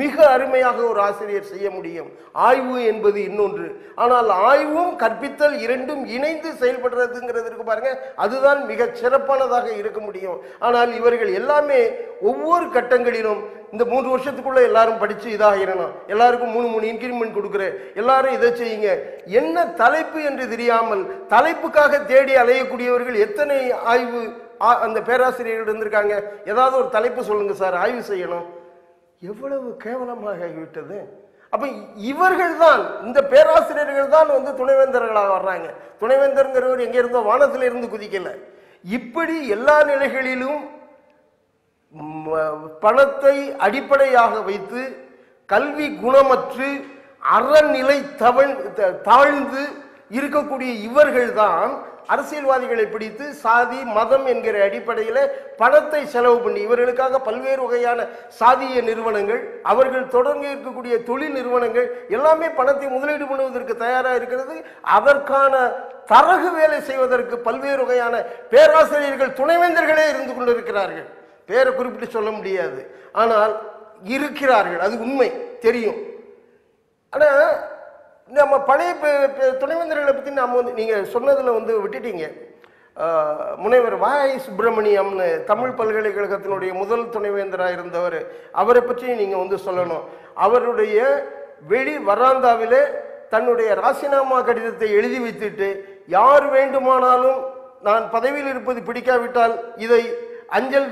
மிக அருமையாக ஒரு ஆசிரியர் செய்ய முடியும் ஆய்வு என்பது இன்னொன்று ஆனால் ஆய்வும் கற்பித்தல் இரண்டும் இணைந்து செயல்படுறதுங்கிறது இருக்கு பாருங்க அதுதான் மிக சிறப்பானதாக இருக்க முடியும் ஆனால் இவர்கள் எல்லாமே ஒவ்வொரு கட்டங்களிலும் இந்த மூன்று வருஷத்துக்குள்ளே எல்லாரும் படித்து இதாகிடணும் எல்லாருக்கும் மூணு மூணு இன்க்ரிமெண்ட் கொடுக்குறேன் எல்லாரும் இதை செய்யுங்க என்ன தலைப்பு என்று தெரியாமல் தலைப்புக்காக தேடி அலையக்கூடியவர்கள் எத்தனை ஆய்வு அந்த பேராசிரியர்கள் இருந்திருக்காங்க ஏதாவது ஒரு தலைப்பு சொல்லுங்கள் சார் ஆய்வு செய்யணும் எவ்வளவு கேவலமாக ஆகிவிட்டது அப்போ இவர்கள் தான் இந்த பேராசிரியர்கள் தான் வந்து துணைவேந்தர்களாக வர்றாங்க துணைவேந்தருங்கிறவர் எங்கே இருந்தோ வானத்தில் இருந்து குதிக்கலை இப்படி எல்லா நிலைகளிலும் பணத்தை அடிப்படையாக வைத்து கல்வி குணமற்று அறநிலை தவழ் தாழ்ந்து இருக்கக்கூடிய இவர்கள்தான் அரசியல்வாதிகளை பிடித்து சாதி மதம் என்கிற அடிப்படையில் பணத்தை செலவு பண்ணி இவர்களுக்காக பல்வேறு வகையான சாதிய நிறுவனங்கள் அவர்கள் தொடர்ந்து இருக்கக்கூடிய தொழில் நிறுவனங்கள் எல்லாமே பணத்தை முதலீடு பண்ணுவதற்கு தயாராக இருக்கிறது அதற்கான தரகு வேலை செய்வதற்கு பல்வேறு வகையான பேராசிரியர்கள் துணைவேந்தர்களே இருந்து கொண்டிருக்கிறார்கள் பேரை குறிப்பிட்டு சொல்ல முடியாது ஆனால் இருக்கிறார்கள் அது உண்மை தெரியும் ஆனால் நம்ம பழைய துணைவேந்தர்களை பற்றி நாம் வந்து நீங்கள் சொன்னதில் வந்து விட்டுட்டீங்க முனைவர் வாய் சுப்பிரமணியம்னு தமிழ் பல்கலைக்கழகத்தினுடைய முதல் துணைவேந்தராக இருந்தவர் அவரை பற்றி நீங்கள் வந்து சொல்லணும் அவருடைய வெளி வராந்தாவில் தன்னுடைய ராசினாமா கடிதத்தை எழுதி வைத்துட்டு யார் வேண்டுமானாலும் நான் பதவியில் இருப்பது பிடிக்காவிட்டால் இதை அஞ்சல்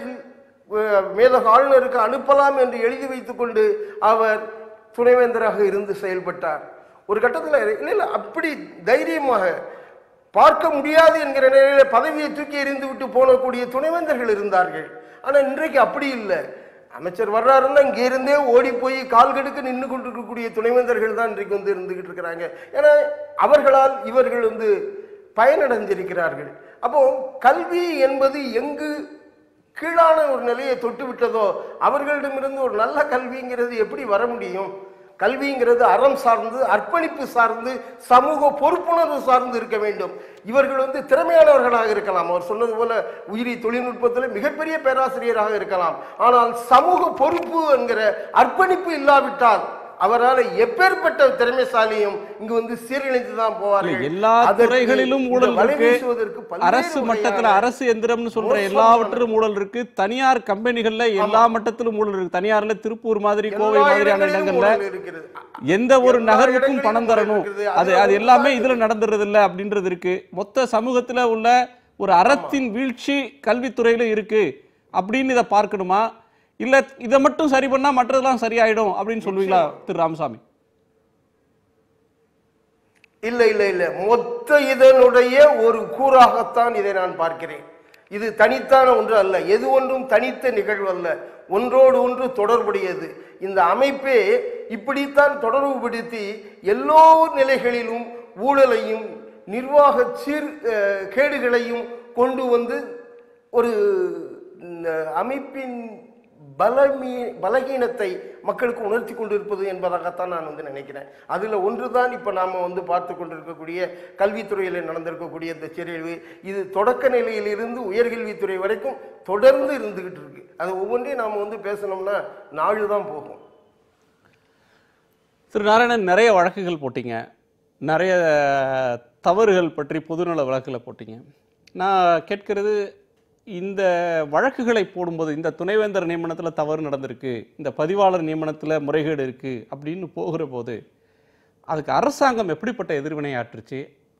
மேலக ஆளுநருக்கு அனுப்பலாம் என்று எழுதி வைத்துக்கொண்டு அவர் துணைவேந்தராக இருந்து செயல்பட்டார் ஒரு கட்டத்தில் இல்லை இல்லை அப்படி தைரியமாக பார்க்க முடியாது என்கிற நிலையில் பதவியை தூக்கி எறிந்து விட்டு போனக்கூடிய துணைவேந்தர்கள் இருந்தார்கள் ஆனால் இன்றைக்கு அப்படி இல்லை அமைச்சர் வர்றாருன்னா இங்கே இருந்தே ஓடி போய் கால் கெடுக்க நின்று கொண்டிருக்கக்கூடிய துணைவேந்தர்கள் தான் இன்றைக்கு வந்து இருந்துகிட்டு இருக்கிறாங்க ஏன்னா அவர்களால் இவர்கள் வந்து பயனடைந்திருக்கிறார்கள் அப்போ கல்வி என்பது எங்கு கீழான ஒரு நிலையை தொட்டு விட்டதோ அவர்களிடமிருந்து ஒரு நல்ல கல்விங்கிறது எப்படி வர முடியும் கல்விங்கிறது அறம் சார்ந்து அர்ப்பணிப்பு சார்ந்து சமூக பொறுப்புணர்வு சார்ந்து இருக்க வேண்டும் இவர்கள் வந்து திறமையானவர்களாக இருக்கலாம் அவர் சொன்னது போல உயிரி தொழில்நுட்பத்தில் மிகப்பெரிய பேராசிரியராக இருக்கலாம் ஆனால் சமூக பொறுப்பு என்கிற அர்ப்பணிப்பு இல்லாவிட்டால் அவரால் எப்பேற்பட்ட திறமைசாலியும் இங்கு வந்து சீரழிந்து தான் போவார்கள் எல்லா துறைகளிலும் ஊழல் இருக்கு அரசு மட்டத்தில் அரசு எந்திரம்னு சொல்ற எல்லாவற்றிலும் ஊழல் இருக்கு தனியார் கம்பெனிகள்ல எல்லா மட்டத்திலும் ஊழல் இருக்கு தனியார்ல திருப்பூர் மாதிரி கோவை மாதிரியான இடங்கள்ல எந்த ஒரு நகர்வுக்கும் பணம் தரணும் அது அது எல்லாமே இதுல நடந்துறது இல்லை அப்படின்றது இருக்கு மொத்த சமூகத்துல உள்ள ஒரு அறத்தின் வீழ்ச்சி கல்வித்துறையில இருக்கு அப்படின்னு இதை பார்க்கணுமா இல்லை இதை மட்டும் சரி பண்ணால் மற்றதெல்லாம் சரியாயிடும் அப்படின்னு சொல்லுவீங்களா திரு ராமசாமி இல்லை இல்லை இல்லை மொத்த இதனுடைய ஒரு கூறாகத்தான் இதை நான் பார்க்கிறேன் இது தனித்தான ஒன்று அல்ல எது ஒன்றும் தனித்த நிகழ்வு அல்ல ஒன்றோடு ஒன்று தொடர்புடையது இந்த அமைப்பே இப்படித்தான் தொடர்புபடுத்தி எல்லோ நிலைகளிலும் ஊழலையும் நிர்வாக சீர் கேடுகளையும் கொண்டு வந்து ஒரு அமைப்பின் பலமீ பலகீனத்தை மக்களுக்கு உணர்த்தி கொண்டிருப்பது என்பதாகத்தான் நான் வந்து நினைக்கிறேன் அதில் ஒன்று தான் இப்போ நாம் வந்து பார்த்து கொண்டிருக்கக்கூடிய கல்வித்துறையில் நடந்திருக்கக்கூடிய இந்த செறிவு இது தொடக்க நிலையிலிருந்து உயர்கல்வித்துறை வரைக்கும் தொடர்ந்து இருந்துக்கிட்டு இருக்கு அது ஒவ்வொன்றையும் நாம் வந்து பேசணும்னா நாள் தான் போகும் திரு நாராயணன் நிறைய வழக்குகள் போட்டிங்க நிறைய தவறுகள் பற்றி பொதுநல வழக்கில் போட்டிங்க நான் கேட்கிறது இந்த வழக்குகளை போடும்போது இந்த துணைவேந்தர் நியமனத்தில் தவறு நடந்திருக்கு இந்த பதிவாளர் நியமனத்தில் முறைகேடு இருக்குது அப்படின்னு போகிற போது அதுக்கு அரசாங்கம் எப்படிப்பட்ட எதிர்வினை ஆற்றுச்சு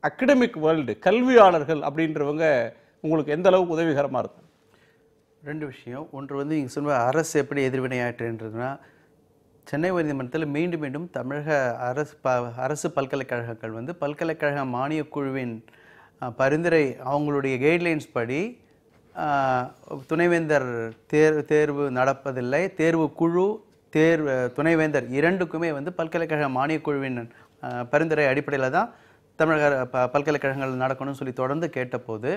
அகடமிக் வேர்ல்டு கல்வியாளர்கள் அப்படின்றவங்க உங்களுக்கு எந்த அளவுக்கு உதவிகரமாக இருக்கும் ரெண்டு விஷயம் ஒன்று வந்து நீங்கள் சொன்ன அரசு எப்படி எதிர்வினை ஆற்றுன்றதுனா சென்னை உயர்நீதிமன்றத்தில் மீண்டும் மீண்டும் தமிழக அரசு ப அரசு பல்கலைக்கழகங்கள் வந்து பல்கலைக்கழக மானியக் குழுவின் பரிந்துரை அவங்களுடைய கைட்லைன்ஸ் படி துணைவேந்தர் தேர் தேர்வு நடப்பதில்லை தேர்வு குழு தேர்வு துணைவேந்தர் இரண்டுக்குமே வந்து பல்கலைக்கழக மானியக் குழுவின் பரிந்துரை அடிப்படையில் தான் தமிழக ப பல்கலைக்கழகங்கள் நடக்கணும்னு சொல்லி தொடர்ந்து கேட்டபோது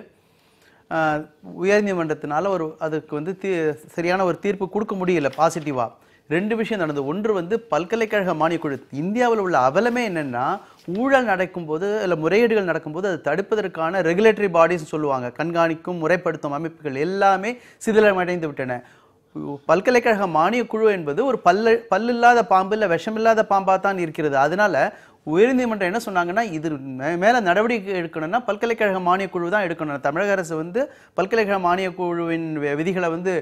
உயர்நீதிமன்றத்தினால ஒரு அதுக்கு வந்து தீ சரியான ஒரு தீர்ப்பு கொடுக்க முடியல பாசிட்டிவாக ரெண்டு விஷயம் நடந்தது ஒன்று வந்து பல்கலைக்கழக மானியக்குழு இந்தியாவில் உள்ள அவலமே என்னென்னா ஊழல் நடக்கும்போது இல்லை முறையீடுகள் நடக்கும்போது அதை தடுப்பதற்கான ரெகுலேட்டரி பாடிஸ் சொல்லுவாங்க கண்காணிக்கும் முறைப்படுத்தும் அமைப்புகள் எல்லாமே சிதிலமடைந்து விட்டன பல்கலைக்கழக மானியக்குழு என்பது ஒரு பல்லு பல்லில்லாத பாம்பு இல்லை விஷமில்லாத பாம்பாக தான் இருக்கிறது அதனால உயர்நீதிமன்றம் என்ன சொன்னாங்கன்னா இது மேலே நடவடிக்கை எடுக்கணும்னா பல்கலைக்கழக மானியக்குழு தான் எடுக்கணும் தமிழக அரசு வந்து பல்கலைக்கழக மானியக்குழுவின் விதிகளை வந்து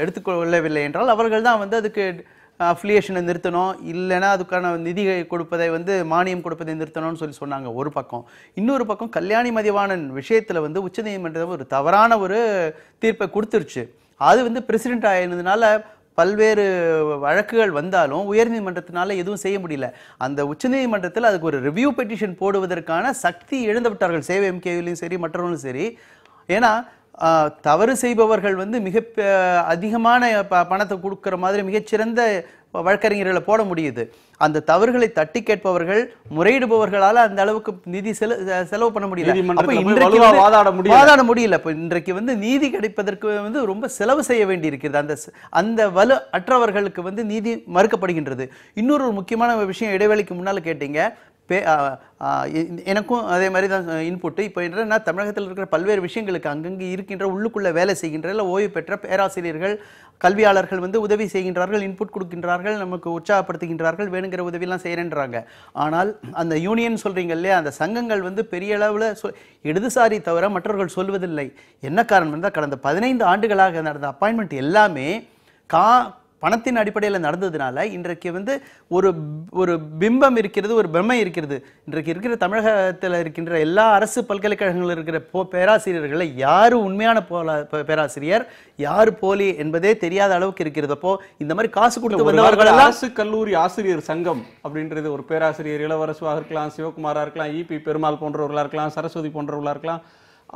எடுத்துக்கொள்ளவில்லை என்றால் அவர்கள் தான் வந்து அதுக்கு அஃப்ளியேஷனை நிறுத்தணும் இல்லைன்னா அதுக்கான நிதியை கொடுப்பதை வந்து மானியம் கொடுப்பதை நிறுத்தணும்னு சொல்லி சொன்னாங்க ஒரு பக்கம் இன்னொரு பக்கம் கல்யாணி மதிவாணன் விஷயத்தில் வந்து உச்சநீதிமன்றம் ஒரு தவறான ஒரு தீர்ப்பை கொடுத்துருச்சு அது வந்து பிரசிடென்ட் ஆகினதுனால பல்வேறு வழக்குகள் வந்தாலும் உயர்நீதிமன்றத்தினால எதுவும் செய்ய முடியல அந்த உச்சநீதிமன்றத்தில் அதுக்கு ஒரு ரிவ்யூ பெட்டிஷன் போடுவதற்கான சக்தி இழந்து விட்டார்கள் சேவை எம்கேவிலையும் சரி மற்றவர்களும் சரி ஏன்னா தவறு செய்பவர்கள் வந்து மிக அதிகமான ப பணத்தை கொடுக்குற மாதிரி மிகச்சிறந்த வழக்கறிஞர்களை போட முடியுது அந்த தவறுகளை தட்டி கேட்பவர்கள் முறையிடுபவர்களால் அந்த அளவுக்கு நிதி செலவு பண்ண முடியல வாதாட முடியல இப்போ இன்றைக்கு வந்து நீதி கிடைப்பதற்கு வந்து ரொம்ப செலவு செய்ய வேண்டி இருக்கிறது அந்த அந்த வலு அற்றவர்களுக்கு வந்து நீதி மறுக்கப்படுகின்றது இன்னொரு முக்கியமான விஷயம் இடைவெளிக்கு முன்னால் கேட்டீங்க பே எனக்கும் அதே மாதிரி தான் இன்புட்டு இப்போ என்னென்னா தமிழகத்தில் இருக்கிற பல்வேறு விஷயங்களுக்கு அங்கங்கே இருக்கின்ற உள்ளுக்குள்ளே வேலை செய்கின்ற இல்லை ஓய்வு பெற்ற பேராசிரியர்கள் கல்வியாளர்கள் வந்து உதவி செய்கின்றார்கள் இன்புட் கொடுக்கின்றார்கள் நமக்கு உற்சாகப்படுத்துகின்றார்கள் வேணுங்கிற உதவியெல்லாம் செய்கிறேன்றாங்க ஆனால் அந்த யூனியன் சொல்கிறீங்க இல்லையா அந்த சங்கங்கள் வந்து பெரிய அளவில் சொ இடதுசாரி தவிர மற்றவர்கள் சொல்வதில்லை என்ன காரணம் இருந்தால் கடந்த பதினைந்து ஆண்டுகளாக நடந்த அப்பாயின்மெண்ட் எல்லாமே கா பணத்தின் அடிப்படையில் நடந்ததுனால இன்றைக்கு வந்து ஒரு ஒரு பிம்பம் இருக்கிறது ஒரு பிரம்மை இருக்கிறது இன்றைக்கு இருக்கிற தமிழகத்தில் இருக்கின்ற எல்லா அரசு பல்கலைக்கழகங்களில் இருக்கிற போ பேராசிரியர்களை யார் உண்மையான போல பேராசிரியர் யார் போலி என்பதே தெரியாத அளவுக்கு இருக்கிறது அப்போ இந்த மாதிரி காசு கொடுத்து வந்தவர்கள் அரசு கல்லூரி ஆசிரியர் சங்கம் அப்படின்றது ஒரு பேராசிரியர் இளவரசுவாக இருக்கலாம் சிவகுமாராக இருக்கலாம் இபி பெருமாள் போன்றவர்களா இருக்கலாம் சரஸ்வதி போன்றவர்களா இருக்கலாம்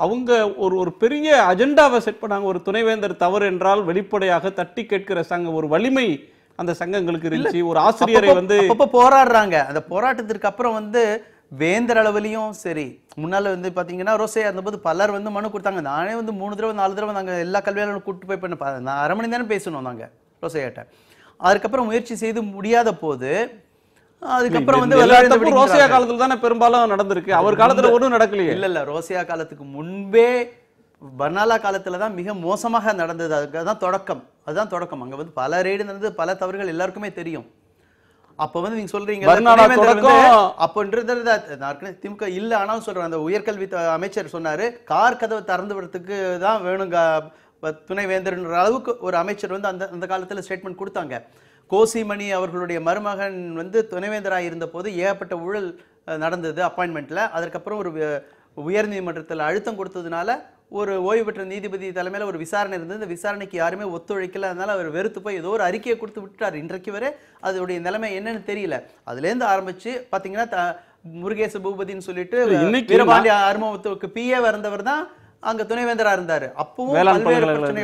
அவங்க ஒரு ஒரு பெரிய அஜெண்டாவை செட் பண்ணாங்க ஒரு துணைவேந்தர் தவறு என்றால் வெளிப்படையாக தட்டி கேட்கிற சங்க ஒரு வலிமை அந்த சங்கங்களுக்கு இருந்துச்சு ஒரு ஆசிரியரை வந்து அப்ப போராடுறாங்க அந்த போராட்டத்திற்கு அப்புறம் வந்து வேந்தர் அளவுலையும் சரி முன்னால வந்து பார்த்தீங்கன்னா ரோசே போது பலர் வந்து மனு கொடுத்தாங்க நானே வந்து மூணு தடவை நாலு தடவை நாங்கள் எல்லா கல்வியாளர்களும் கூப்பிட்டு போய் பண்ண அரை மணி தானே பேசணும் நாங்க ரோசையாட்ட அதுக்கப்புறம் முயற்சி செய்து முடியாத போது அதுக்கப்புறம் வந்து விளையாட்டு ரோசியா காலத்துல தானே பெரும்பாலும் நடந்திருக்கு அவர் காலத்துல ஒன்றும் நடக்கலையே இல்ல இல்ல ரோசியா காலத்துக்கு முன்பே பர்னாலா காலத்துல தான் மிக மோசமாக நடந்தது அதுக்கு தொடக்கம் அதுதான் தொடக்கம் அங்க வந்து பல ரைடு நடந்தது பல தவறுகள் எல்லாருக்குமே தெரியும் அப்ப வந்து நீங்க சொல்றீங்க அப்பன்றது திமுக இல்ல ஆனாலும் சொல்றேன் அந்த உயர்கல்வி அமைச்சர் சொன்னாரு கார் கதவை திறந்து விடுறதுக்கு தான் வேணுங்க துணை வேந்தர்ன்ற அளவுக்கு ஒரு அமைச்சர் வந்து அந்த அந்த காலத்துல ஸ்டேட்மெண்ட் கொடுத்தாங்க கோசிமணி அவர்களுடைய மருமகன் வந்து துணைவேந்தராக இருந்தபோது ஏகப்பட்ட ஊழல் நடந்தது அப்பாயின்மெண்ட்டில் அதற்கப்புறம் ஒரு உயர் நீதிமன்றத்தில் அழுத்தம் கொடுத்ததுனால ஒரு ஓய்வு பெற்ற நீதிபதி தலைமையில் ஒரு விசாரணை இருந்தது இந்த விசாரணைக்கு யாருமே ஒத்துழைக்கல அதனால் அவர் வெறுத்து போய் ஏதோ ஒரு அறிக்கையை கொடுத்து விட்டார் இன்றைக்கு வரை அதோடைய நிலைமை என்னன்னு தெரியல அதுலேருந்து ஆரம்பித்து பார்த்தீங்கன்னா முருகேச பூபதினு சொல்லிட்டு வீரபாண்டிய அருமத்துக்கு பிஏ வந்தவர் தான் அங்க துணைவேந்தரா இருந்தாரு அப்பவும்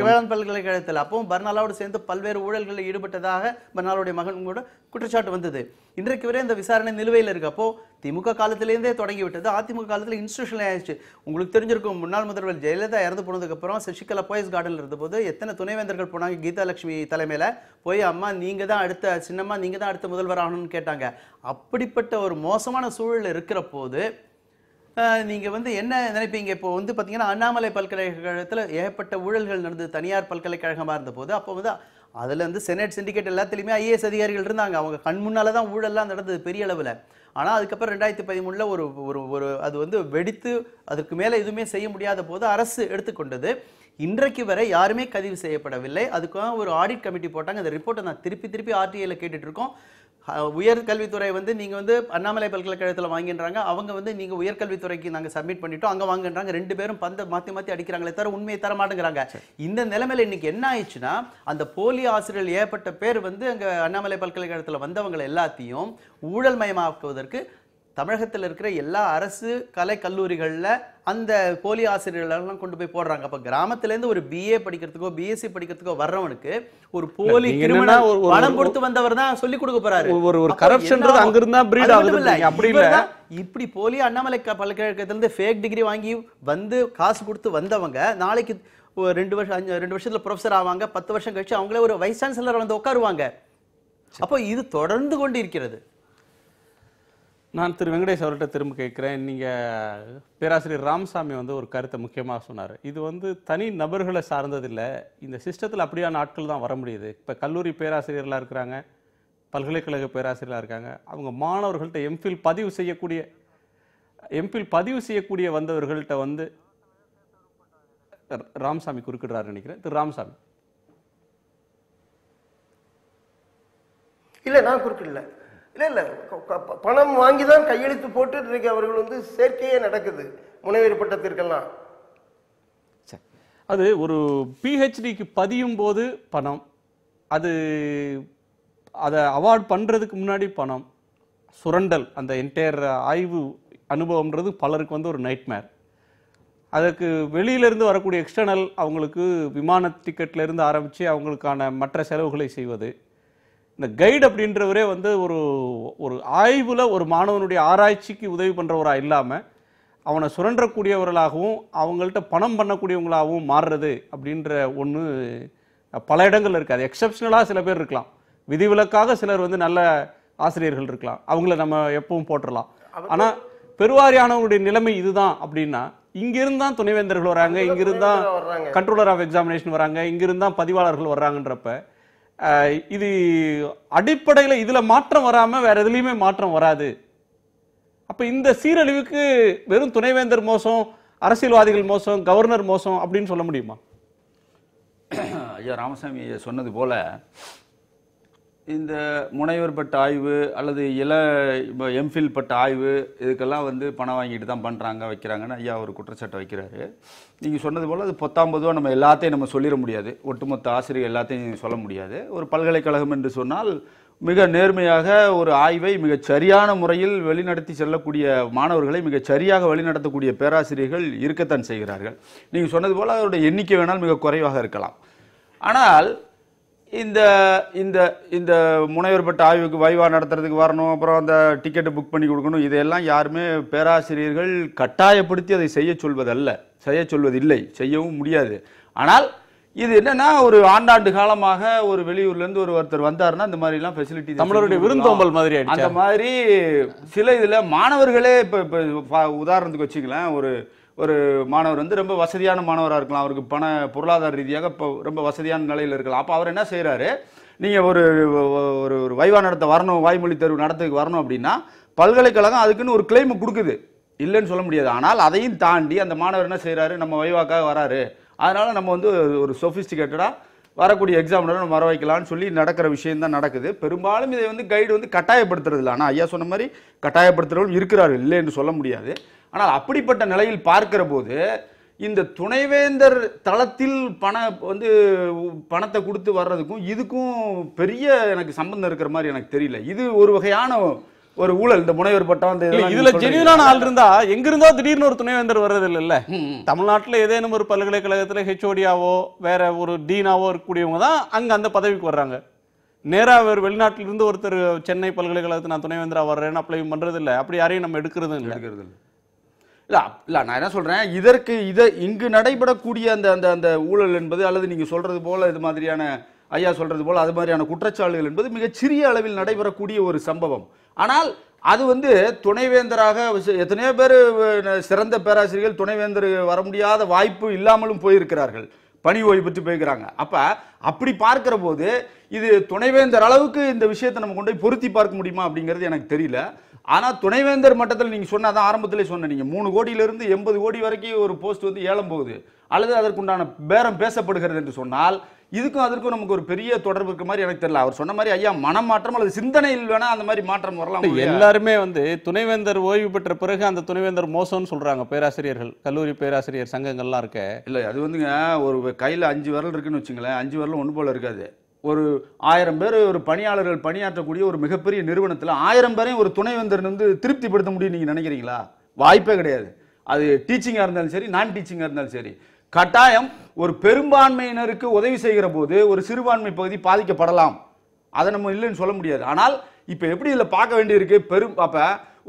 வேளாண் பல்கலைக்கழகத்தில் அப்பவும் பர்னாலாவோடு சேர்ந்து பல்வேறு ஊழல்களில் ஈடுபட்டதாக பர்னாலுடைய மகன் கூட குற்றச்சாட்டு வந்தது இன்றைக்கு வரை இந்த விசாரணை நிலுவையில் இருக்கு அப்போ திமுக காலத்திலேருந்தே தொடங்கிவிட்டது அதிமுக காலத்தில் இன்ஸ்டியூஷன் ஆயிடுச்சு உங்களுக்கு தெரிஞ்சிருக்கும் முன்னாள் முதல்வர் ஜெயலலிதா இறந்து போனதுக்கப்புறம் சசிகலா போயஸ் இருந்த போது எத்தனை துணைவேந்தர்கள் போனாங்க கீதா லட்சுமி போய் அம்மா நீங்க தான் அடுத்த சின்னம்மா நீங்க தான் அடுத்த முதல்வர் ஆகணும்னு கேட்டாங்க அப்படிப்பட்ட ஒரு மோசமான சூழல் இருக்கிற போது நீங்கள் வந்து என்ன நினைப்பீங்க இப்போ வந்து பார்த்தீங்கன்னா அண்ணாமலை பல்கலைக்கழகத்தில் ஏகப்பட்ட ஊழல்கள் நடந்தது தனியார் பல்கலைக்கழகமாக இருந்தபோது அப்போ வந்து அதில் வந்து செனட் சிண்டிகேட் எல்லாத்துலேயுமே ஐஏஎஸ் அதிகாரிகள் இருந்தாங்க அவங்க கண் முன்னால் தான் ஊழல்லாம் நடந்தது பெரிய அளவில் ஆனால் அதுக்கப்புறம் ரெண்டாயிரத்தி பதிமூணில் ஒரு ஒரு ஒரு அது வந்து வெடித்து அதுக்கு மேலே எதுவுமே செய்ய முடியாத போது அரசு எடுத்துக்கொண்டது இன்றைக்கு வரை யாருமே கதிவு செய்யப்படவில்லை அதுக்காக ஒரு ஆடிட் கமிட்டி போட்டாங்க அந்த ரிப்போர்ட்டை நான் திருப்பி திருப்பி ஆர்டிஐயில் கேட்டுட்ருக்கோம் உயர்கல்வித்துறை வந்து நீங்கள் வந்து அண்ணாமலை பல்கலைக்கழகத்தில் வாங்கின்றாங்க அவங்க வந்து நீங்கள் உயர்கல்வித்துறைக்கு நாங்கள் சப்மிட் பண்ணிட்டோம் அங்கே வாங்கின்றாங்க ரெண்டு பேரும் பந்த மாற்றி மாற்றி அடிக்கிறாங்களே தர உண்மையை தர மாட்டேங்கிறாங்க இந்த நிலைமையில் இன்னைக்கு என்ன ஆயிடுச்சுன்னா அந்த போலி ஆசிரியர்கள் ஏற்பட்ட பேர் வந்து அங்கே அண்ணாமலை பல்கலைக்கழகத்தில் வந்தவங்களை எல்லாத்தையும் ஊழல் மயமாக்குவதற்கு தமிழகத்தில் இருக்கிற எல்லா அரசு கலை கல்லூரிகளில் அந்த போலி ஆசிரியர்களெல்லாம் கொண்டு போய் போடுறாங்க அப்போ கிராமத்துலேருந்து ஒரு பிஏ படிக்கிறதுக்கோ பிஎஸ்சி படிக்கிறதுக்கோ வர்றவனுக்கு ஒரு போலி பணம் கொடுத்து வந்தவர் தான் சொல்லி கொடுக்க போறாரு ஒரு ஒரு கரப்ஷன் அங்கிருந்தா பிரீட் ஆகுது அப்படி இப்படி போலி அண்ணாமலை பல்கலைக்கழகத்திலேருந்து ஃபேக் டிகிரி வாங்கி வந்து காசு கொடுத்து வந்தவங்க நாளைக்கு ரெண்டு வருஷம் அஞ்சு ரெண்டு வருஷத்தில் ப்ரொஃபஸர் ஆவாங்க பத்து வருஷம் கழிச்சு அவங்களே ஒரு வைஸ் சான்சலர் வந்து உட்காருவாங்க அப்போ இது தொடர்ந்து கொண்டு இருக்கிறது நான் திரு வெங்கடேஷ் அவர்கிட்ட திரும்ப கேட்குறேன் நீங்கள் பேராசிரியர் ராமசாமி வந்து ஒரு கருத்தை முக்கியமாக சொன்னார் இது வந்து தனி நபர்களை சார்ந்ததில்லை இந்த சிஸ்டத்தில் அப்படியான ஆட்கள் தான் வர முடியுது இப்போ கல்லூரி பேராசிரியர்களாக இருக்கிறாங்க பல்கலைக்கழக பேராசிரியர்களாக இருக்காங்க அவங்க மாணவர்கள்ட்ட எம்ஃபில் பதிவு செய்யக்கூடிய எம்பில் பதிவு செய்யக்கூடிய வந்தவர்கள்ட்ட வந்து ராமசாமி குறுக்கிடுறாரு நினைக்கிறேன் திரு ராமசாமி இல்லை நான் குறுக்கிடல இல்லை இல்லை பணம் வாங்கி தான் கையெழுத்து போட்டு இன்றைக்கு அவர்கள் வந்து சேர்க்கையே நடக்குது முனைவர் பட்டத்திற்கெல்லாம் அது ஒரு பிஹெச்டிக்கு பதியும் போது பணம் அது அதை அவார்ட் பண்ணுறதுக்கு முன்னாடி பணம் சுரண்டல் அந்த என்டையர் ஆய்வு அனுபவம்ன்றது பலருக்கு வந்து ஒரு நைட்மேர் அதற்கு வெளியிலேருந்து வரக்கூடிய எக்ஸ்டர்னல் அவங்களுக்கு விமான டிக்கெட்லேருந்து ஆரம்பித்து அவங்களுக்கான மற்ற செலவுகளை செய்வது இந்த கைடு அப்படின்றவரே வந்து ஒரு ஒரு ஆய்வில் ஒரு மாணவனுடைய ஆராய்ச்சிக்கு உதவி பண்ணுறவராக இல்லாமல் அவனை சுரண்டக்கூடியவர்களாகவும் அவங்கள்ட்ட பணம் பண்ணக்கூடியவங்களாகவும் மாறுறது அப்படின்ற ஒன்று பல இடங்கள் இருக்குது அது எக்ஸப்ஷனலாக சில பேர் இருக்கலாம் விதிவிலக்காக சிலர் வந்து நல்ல ஆசிரியர்கள் இருக்கலாம் அவங்கள நம்ம எப்பவும் போட்டுடலாம் ஆனால் பெருவாரியானவங்களுடைய நிலைமை இதுதான் அப்படின்னா இங்கிருந்து தான் துணைவேந்தர்கள் வராங்க இங்கிருந்தான் கண்ட்ரோலர் ஆஃப் எக்ஸாமினேஷன் வராங்க இங்கிருந்தான் பதிவாளர்கள் வர்றாங்கன்றப்ப இது அடிப்படையில் இதில் மாற்றம் வராமல் வேறு எதுலேயுமே மாற்றம் வராது அப்போ இந்த சீரழிவுக்கு வெறும் துணைவேந்தர் மோசம் அரசியல்வாதிகள் மோசம் கவர்னர் மோசம் அப்படின்னு சொல்ல முடியுமா ஐயா ராமசாமி சொன்னது போல் இந்த முனைவர் பட்ட ஆய்வு அல்லது இள எம்ஃபில் பட்ட ஆய்வு இதுக்கெல்லாம் வந்து பணம் வாங்கிட்டு தான் பண்ணுறாங்க வைக்கிறாங்கன்னு ஐயா ஒரு குற்றச்சாட்டை வைக்கிறாரு நீங்கள் சொன்னது போல் அது பொத்தாம்பதுவாக நம்ம எல்லாத்தையும் நம்ம சொல்லிட முடியாது ஒட்டுமொத்த ஆசிரியர் எல்லாத்தையும் சொல்ல முடியாது ஒரு பல்கலைக்கழகம் என்று சொன்னால் மிக நேர்மையாக ஒரு ஆய்வை மிகச் சரியான முறையில் வெளிநடத்தி செல்லக்கூடிய மாணவர்களை மிகச் சரியாக வழிநடத்தக்கூடிய பேராசிரியர்கள் இருக்கத்தான் செய்கிறார்கள் நீங்கள் சொன்னது போல் அவருடைய எண்ணிக்கை வேணால் மிக குறைவாக இருக்கலாம் ஆனால் இந்த இந்த இந்த முனைவர்பட்ட ஆய்வுக்கு வைவா நடத்துறதுக்கு வரணும் அப்புறம் அந்த டிக்கெட்டை புக் பண்ணி கொடுக்கணும் இதையெல்லாம் யாருமே பேராசிரியர்கள் கட்டாயப்படுத்தி அதை செய்ய சொல்வதல்ல செய்ய சொல்வதில்லை செய்யவும் முடியாது ஆனால் இது என்னன்னா ஒரு ஆண்டாண்டு காலமாக ஒரு வெளியூர்ல இருந்து ஒரு ஒருத்தர் வந்தாருன்னா இந்த மாதிரி எல்லாம் ஃபெசிலிட்டி தமிழருடைய விருந்தோம்பல் மாதிரி அந்த மாதிரி சில இதுல மாணவர்களே இப்ப இப்ப உதாரணத்துக்கு வச்சுக்கலாம் ஒரு ஒரு மாணவர் வந்து ரொம்ப வசதியான மாணவராக இருக்கலாம் அவருக்கு பண பொருளாதார ரீதியாக இப்போ ரொம்ப வசதியான நிலையில் இருக்கலாம் அப்போ அவர் என்ன செய்கிறாரு நீங்கள் ஒரு ஒரு ஒரு வைவா நடத்த வரணும் வாய்மொழி தேர்வு நடத்துக்கு வரணும் அப்படின்னா பல்கலைக்கழகம் அதுக்குன்னு ஒரு கிளைம் கொடுக்குது இல்லைன்னு சொல்ல முடியாது ஆனால் அதையும் தாண்டி அந்த மாணவர் என்ன செய்கிறாரு நம்ம வைவாக்காக வராரு அதனால் நம்ம வந்து ஒரு சொஃபிஸ்டிகேட்டடாக வரக்கூடிய எக்ஸாமில் நம்ம வர வைக்கலாம்னு சொல்லி நடக்கிற விஷயம் தான் நடக்குது பெரும்பாலும் இதை வந்து கைடு வந்து கட்டாயப்படுத்துறது இல்லை ஆனால் ஐயா சொன்ன மாதிரி கட்டாயப்படுத்துகிறவர்கள் இருக்கிறார்கள் இல்லை என்று சொல்ல முடியாது ஆனால் அப்படிப்பட்ட நிலையில் பார்க்கிற போது இந்த துணைவேந்தர் தளத்தில் பண வந்து பணத்தை கொடுத்து வர்றதுக்கும் இதுக்கும் பெரிய எனக்கு சம்பந்தம் இருக்கிற மாதிரி எனக்கு தெரியல இது ஒரு வகையான ஒரு ஊழல் இந்த முனைவர் பட்டம் அந்த இதுல ஜெனியூனான ஆள் இருந்தா எங்க இருந்தோ திடீர்னு ஒரு துணைவேந்தர் வர்றது இல்ல தமிழ்நாட்டுல ஏதேனும் ஒரு பல்கலைக்கழகத்துல ஹெச்ஓடியாவோ வேற ஒரு டீனாவோ இருக்கக்கூடியவங்க தான் அங்க அந்த பதவிக்கு வர்றாங்க அவர் ஒரு இருந்து ஒருத்தர் சென்னை பல்கலைக்கழகத்தை நான் துணைவேந்தரா வர்றேன்னு அப்ளை பண்றது இல்ல அப்படி யாரையும் நம்ம எடுக்கிறது இல்லை எடுக்கிறது இல்ல இல்லை இல்லை நான் என்ன சொல்கிறேன் இதற்கு இதை இங்கு நடைபெறக்கூடிய அந்த அந்த அந்த ஊழல் என்பது அல்லது நீங்கள் சொல்கிறது போல் இது மாதிரியான ஐயா சொல்கிறது போல் அது மாதிரியான குற்றச்சாட்டுகள் என்பது மிகச்சிறிய அளவில் நடைபெறக்கூடிய ஒரு சம்பவம் ஆனால் அது வந்து துணைவேந்தராக எத்தனையோ பேர் சிறந்த பேராசிரியர்கள் துணைவேந்தர் வர முடியாத வாய்ப்பு இல்லாமலும் போயிருக்கிறார்கள் பணி ஓய்வு பெற்று போயிருக்கிறாங்க அப்போ அப்படி பார்க்குற போது இது துணைவேந்தர் அளவுக்கு இந்த விஷயத்தை நம்ம கொண்டு போய் பொருத்தி பார்க்க முடியுமா அப்படிங்கிறது எனக்கு தெரியல ஆனால் துணைவேந்தர் மட்டத்தில் நீங்கள் சொன்னால் தான் ஆரம்பத்தில் சொன்ன நீங்கள் மூணு கோடியிலிருந்து எண்பது கோடி வரைக்கும் ஒரு போஸ்ட் வந்து ஏலம் போகுது அல்லது அதற்குண்டான பேரம் பேசப்படுகிறது என்று சொன்னால் இதுக்கும் அதற்கும் நமக்கு ஒரு பெரிய தொடர்பு இருக்க மாதிரி எனக்கு தெரியல அவர் சொன்ன மாதிரி ஐயா மனம் மாற்றம் அல்லது சிந்தனை வேணா அந்த மாதிரி மாற்றம் வரலாம் எல்லாருமே வந்து துணைவேந்தர் ஓய்வு பெற்ற பிறகு அந்த துணைவேந்தர் மோசம்னு சொல்றாங்க பேராசிரியர்கள் கல்லூரி பேராசிரியர் சங்கங்கள்லாம் இருக்க இல்லை அது வந்துங்க ஒரு கையில் அஞ்சு விரல் இருக்குன்னு வச்சுங்களேன் அஞ்சு விரலும் ஒன்று போல இருக்காது ஒரு ஆயிரம் பேர் ஒரு பணியாளர்கள் பணியாற்றக்கூடிய ஒரு மிகப்பெரிய நிறுவனத்தில் ஆயிரம் பேரையும் ஒரு துணைவேந்தர் வந்து திருப்திப்படுத்த முடியும் நீங்கள் நினைக்கிறீங்களா வாய்ப்பே கிடையாது அது டீச்சிங்காக இருந்தாலும் சரி நான் டீச்சிங்காக இருந்தாலும் சரி கட்டாயம் ஒரு பெரும்பான்மையினருக்கு உதவி செய்கிற போது ஒரு சிறுபான்மை பகுதி பாதிக்கப்படலாம் அதை நம்ம இல்லைன்னு சொல்ல முடியாது ஆனால் இப்போ எப்படி இதில் பார்க்க வேண்டியிருக்கு பெரும் அப்போ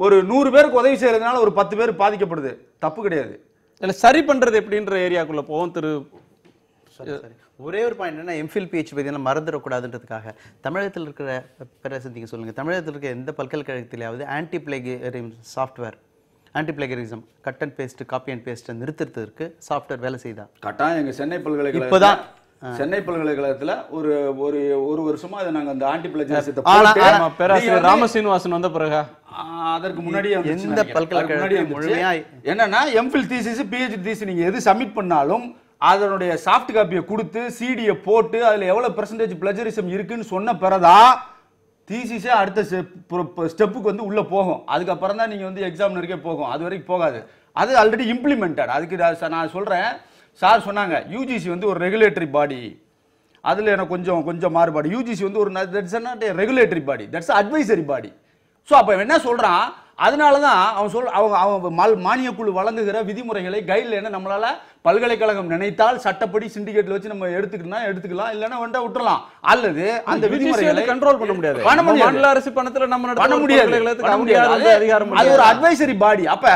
ஒரு நூறு பேருக்கு உதவி செய்கிறதுனால ஒரு பத்து பேர் பாதிக்கப்படுது தப்பு கிடையாது இல்லை சரி பண்ணுறது எப்படின்ற ஏரியாக்குள்ளே போவோம் திரு ஒரே ஒரு பாயிண்ட் என்ன எம்ஃபில் பிஹெச் பற்றி மறந்துடக்கூடாதுன்றதுக்காக தமிழகத்தில் இருக்கிற பேரை சிந்திக்க சொல்லுங்கள் தமிழகத்தில் இருக்கிற எந்த பல்கலைக்கழகத்திலேயாவது anti plagiarism software anti plagiarism cut and paste copy and paste நிறுத்துறதுக்கு சாஃப்ட்வேர் வேலை செய்தா கட்டாயம் எங்க சென்னை பல்கலைக்கழகம் இப்போ சென்னை பல்கலைக்கழகத்துல ஒரு ஒரு ஒரு வருஷமா அதை நாங்க அந்த ஆன்டிபிளஜிசத்தை பேராசிரியர் ராமசீனிவாசன் வந்த பிறகு அதற்கு முன்னாடி எந்த பல்கலைக்கழகம் முழுமையா என்னன்னா எம்ஃபில் தீசிஸ் பிஹெச்டி தீசி நீங்க எது சப்மிட் பண்ணாலும் அதனுடைய சாஃப்ட் காப்பியை கொடுத்து சிடியை போட்டு அதுல எவ்வளவு பெர்சன்டேஜ் பிளஜரிசம் இருக்குன்னு சொன்ன பிறதா தீசிஸே அடுத்த ஸ்டெப்புக்கு வந்து உள்ளே போகும் அதுக்கப்புறம் தான் நீங்கள் வந்து எக்ஸாமினருக்கே போகும் அது வரைக்கும் போகாது அது ஆல்ரெடி இம்ப்ளிமெண்டட் அதுக்கு நான் சொல்கிறேன் சார் சொன்னாங்க யூஜிசி வந்து ஒரு ரெகுலேட்டரி பாடி அதில் எனக்கு கொஞ்சம் கொஞ்சம் மாறுபாடு யூஜிசி வந்து ஒரு தட்ஸ் என்ன regulatory body that's advisory body so அப்போ என்ன சொல்கிறான் அதனால தான் அவன் சொல் அவங்க அவன் மல் மானியக்குழு வழங்குகிற விதிமுறைகளை என்ன நம்மளால் பல்கலைக்கழகம் நினைத்தால் சட்டப்படி சிண்டிகேட்ல வச்சு நம்ம எடுத்துக்கலாம் எடுத்துக்கலாம் இல்லனா வேண்டாம் விட்டுறலாம் அல்லது அந்த விதிமுறைகளை கண்ட்ரோல் பண்ண முடியாது பண்ண முடியாது மாநில அரசு பணத்துல நம்ம பண்ண முடியாது அதிகாரம் அது ஒரு அட்வைசரி பாடி அப்ப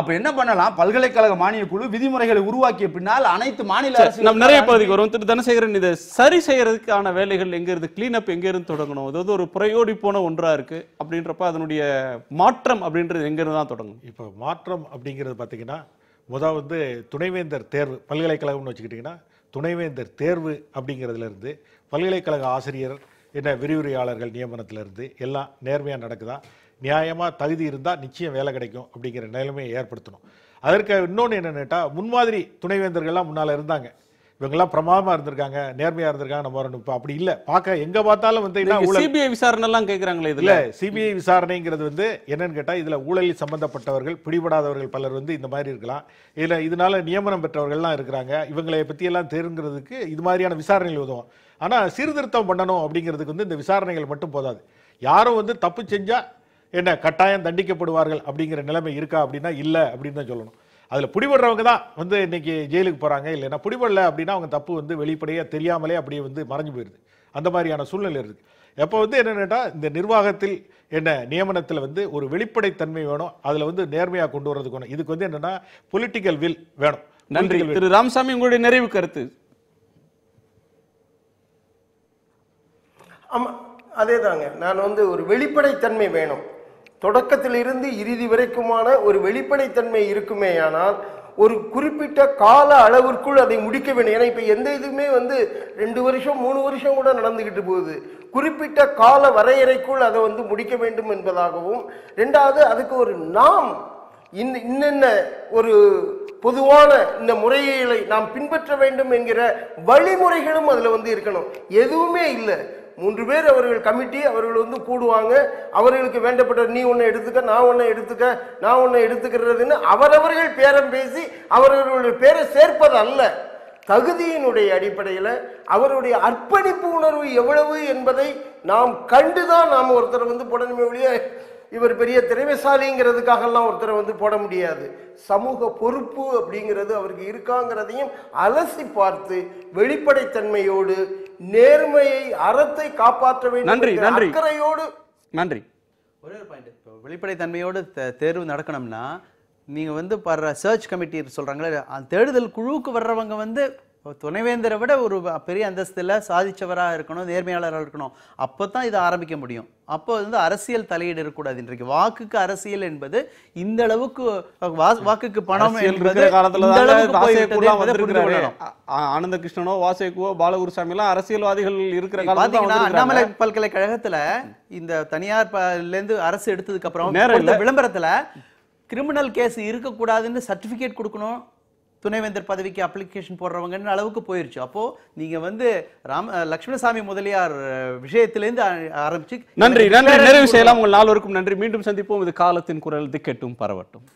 அப்ப என்ன பண்ணலாம் பல்கலைக்கழக மானிய குழு விதிமுறைகளை உருவாக்கிய பின்னால் அனைத்து மாநில அரசு நம்ம நிறைய பகுதிக்கு வரும் திரு தனசேகரன் இது சரி செய்யறதுக்கான வேலைகள் எங்க இருந்து கிளீன் அப் எங்க இருந்து தொடங்கணும் அதாவது ஒரு புறையோடி போன ஒன்றா இருக்கு அப்படின்றப்ப அதனுடைய மாற்றம் அப்படின்றது எங்க இருந்து தான் தொடங்கணும் இப்ப மாற்றம் அப்படிங்கிறது பாத்தீங்கன்னா முதல் வந்து துணைவேந்தர் தேர்வு பல்கலைக்கழகம்னு வச்சுக்கிட்டிங்கன்னா துணைவேந்தர் தேர்வு அப்படிங்கிறதுலேருந்து பல்கலைக்கழக ஆசிரியர் என்ன விரிவுரையாளர்கள் நியமனத்திலேருந்து எல்லாம் நேர்மையாக நடக்குதா நியாயமாக தகுதி இருந்தால் நிச்சயம் வேலை கிடைக்கும் அப்படிங்கிற நிலைமையை ஏற்படுத்தணும் அதற்கு இன்னொன்று என்னென்னட்டா முன்மாதிரி துணைவேந்தர்கள்லாம் முன்னால் இருந்தாங்க இவங்கெல்லாம் பிரமாதமா இருந்திருக்காங்க நேர்மையாக இருந்திருக்காங்க நம்ம வரணும் இப்போ அப்படி இல்லை பார்க்க எங்கே பார்த்தாலும் வந்து சிபிஐ விசாரணைலாம் கேட்குறாங்களே இதில் சிபிஐ விசாரணைங்கிறது வந்து என்னன்னு கேட்டால் இதில் ஊழலில் சம்மந்தப்பட்டவர்கள் பிடிபடாதவர்கள் பலர் வந்து இந்த மாதிரி இருக்கலாம் இதில் இதனால நியமனம் பெற்றவர்கள்லாம் இருக்கிறாங்க இவங்களை பற்றியெல்லாம் தெரிஞ்சுங்கிறதுக்கு இது மாதிரியான விசாரணைகள் உதவும் ஆனால் சீர்திருத்தம் பண்ணணும் அப்படிங்கிறதுக்கு வந்து இந்த விசாரணைகள் மட்டும் போதாது யாரும் வந்து தப்பு செஞ்சால் என்ன கட்டாயம் தண்டிக்கப்படுவார்கள் அப்படிங்கிற நிலைமை இருக்கா அப்படின்னா இல்லை அப்படின்னு தான் சொல்லணும் அதில் பிடிபடுறவங்க தான் வந்து இன்றைக்கி ஜெயிலுக்கு போகிறாங்க இல்லைன்னா பிடிபடல அப்படின்னா அவங்க தப்பு வந்து வெளிப்படையாக தெரியாமலே அப்படியே வந்து மறைஞ்சு போயிடுது அந்த மாதிரியான சூழ்நிலை இருக்குது எப்போ வந்து என்னென்னா இந்த நிர்வாகத்தில் என்ன நியமனத்தில் வந்து ஒரு வெளிப்படைத்தன்மை வேணும் அதில் வந்து நேர்மையாக கொண்டு வர்றதுக்கு வேணும் இதுக்கு வந்து என்னென்னா பொலிட்டிக்கல் வில் வேணும் நன்றி திரு ராமசாமி உங்களுடைய நிறைவு கருத்து ஆமாம் அதே தாங்க நான் வந்து ஒரு வெளிப்படைத்தன்மை வேணும் தொடக்கத்திலிருந்து இறுதி வரைக்குமான ஒரு வெளிப்படைத்தன்மை இருக்குமேயானால் ஒரு குறிப்பிட்ட கால அளவிற்குள் அதை முடிக்க வேண்டும் ஏன்னா இப்போ எந்த இதுவுமே வந்து ரெண்டு வருஷம் மூணு வருஷம் கூட நடந்துக்கிட்டு போகுது குறிப்பிட்ட கால வரையறைக்குள் அதை வந்து முடிக்க வேண்டும் என்பதாகவும் ரெண்டாவது அதுக்கு ஒரு நாம் இன் இன்னென்ன ஒரு பொதுவான இந்த முறைகளை நாம் பின்பற்ற வேண்டும் என்கிற வழிமுறைகளும் அதில் வந்து இருக்கணும் எதுவுமே இல்லை மூன்று பேர் அவர்கள் கமிட்டி அவர்கள் வந்து கூடுவாங்க அவர்களுக்கு வேண்டப்பட்ட நீ ஒன்றை எடுத்துக்க நான் ஒன்றை எடுத்துக்க நான் ஒன்றை எடுத்துக்கிறதுன்னு அவரவர்கள் பேரம் பேசி அவர்களுடைய பேரை சேர்ப்பது அல்ல தகுதியினுடைய அடிப்படையில் அவருடைய அர்ப்பணிப்பு உணர்வு எவ்வளவு என்பதை நாம் கண்டுதான் நாம் ஒருத்தர் வந்து போடணுமே ஒழிய இவர் பெரிய திறமைசாலிங்கிறதுக்காகலாம் ஒருத்தரை வந்து போட முடியாது சமூக பொறுப்பு அப்படிங்கிறது அவருக்கு இருக்காங்கிறதையும் அலசி பார்த்து வெளிப்படைத்தன்மையோடு நேர்மையை அறத்தை காப்பாற்ற வேண்டும் நன்றி நன்றி அக்கறையோடு நன்றி ஒரே ஒரு பாயிண்ட் இப்போ வெளிப்படைத்தன்மையோடு தேர்வு நடக்கணும்னா நீங்கள் வந்து படுற சர்ச் கமிட்டி சொல்கிறாங்களே அந்த தேடுதல் குழுவுக்கு வர்றவங்க வந்து துணைவேந்தரை விட ஒரு பெரிய அந்தஸ்தில் சாதிச்சவராக இருக்கணும் நேர்மையாளராக இருக்கணும் அப்போ தான் இதை ஆரம்பிக்க முடியும் அப்போ வந்து அரசியல் தலையீடு இருக்கக்கூடாது இன்றைக்கு வாக்குக்கு அரசியல் என்பது இந்த அளவுக்கு வாக்குக்கு பணம் ஆனந்த கிருஷ்ணனோ வாசேக்குவோ பாலகுருசாமிலாம் அரசியல்வாதிகள் இருக்கிற அண்ணாமலை பல்கலைக்கழகத்துல இந்த இருந்து அரசு எடுத்ததுக்கு அப்புறம் விளம்பரத்துல கிரிமினல் கேஸ் இருக்கக்கூடாதுன்னு சர்டிபிகேட் கொடுக்கணும் துணைவேந்தர் பதவிக்கு அப்ளிகேஷன் போடுறவங்கன்னு அளவுக்கு போயிருச்சு அப்போ நீங்க வந்து ராம லட்சுமணசாமி முதலியார் விஷயத்திலேருந்து ஆரம்பிச்சு நன்றி நன்றி நிறைவு செய்யலாம் உங்கள் நால்வருக்கும் நன்றி மீண்டும் சந்திப்போம் இது காலத்தின் குரல் திக்கெட்டும் பரவட்டும்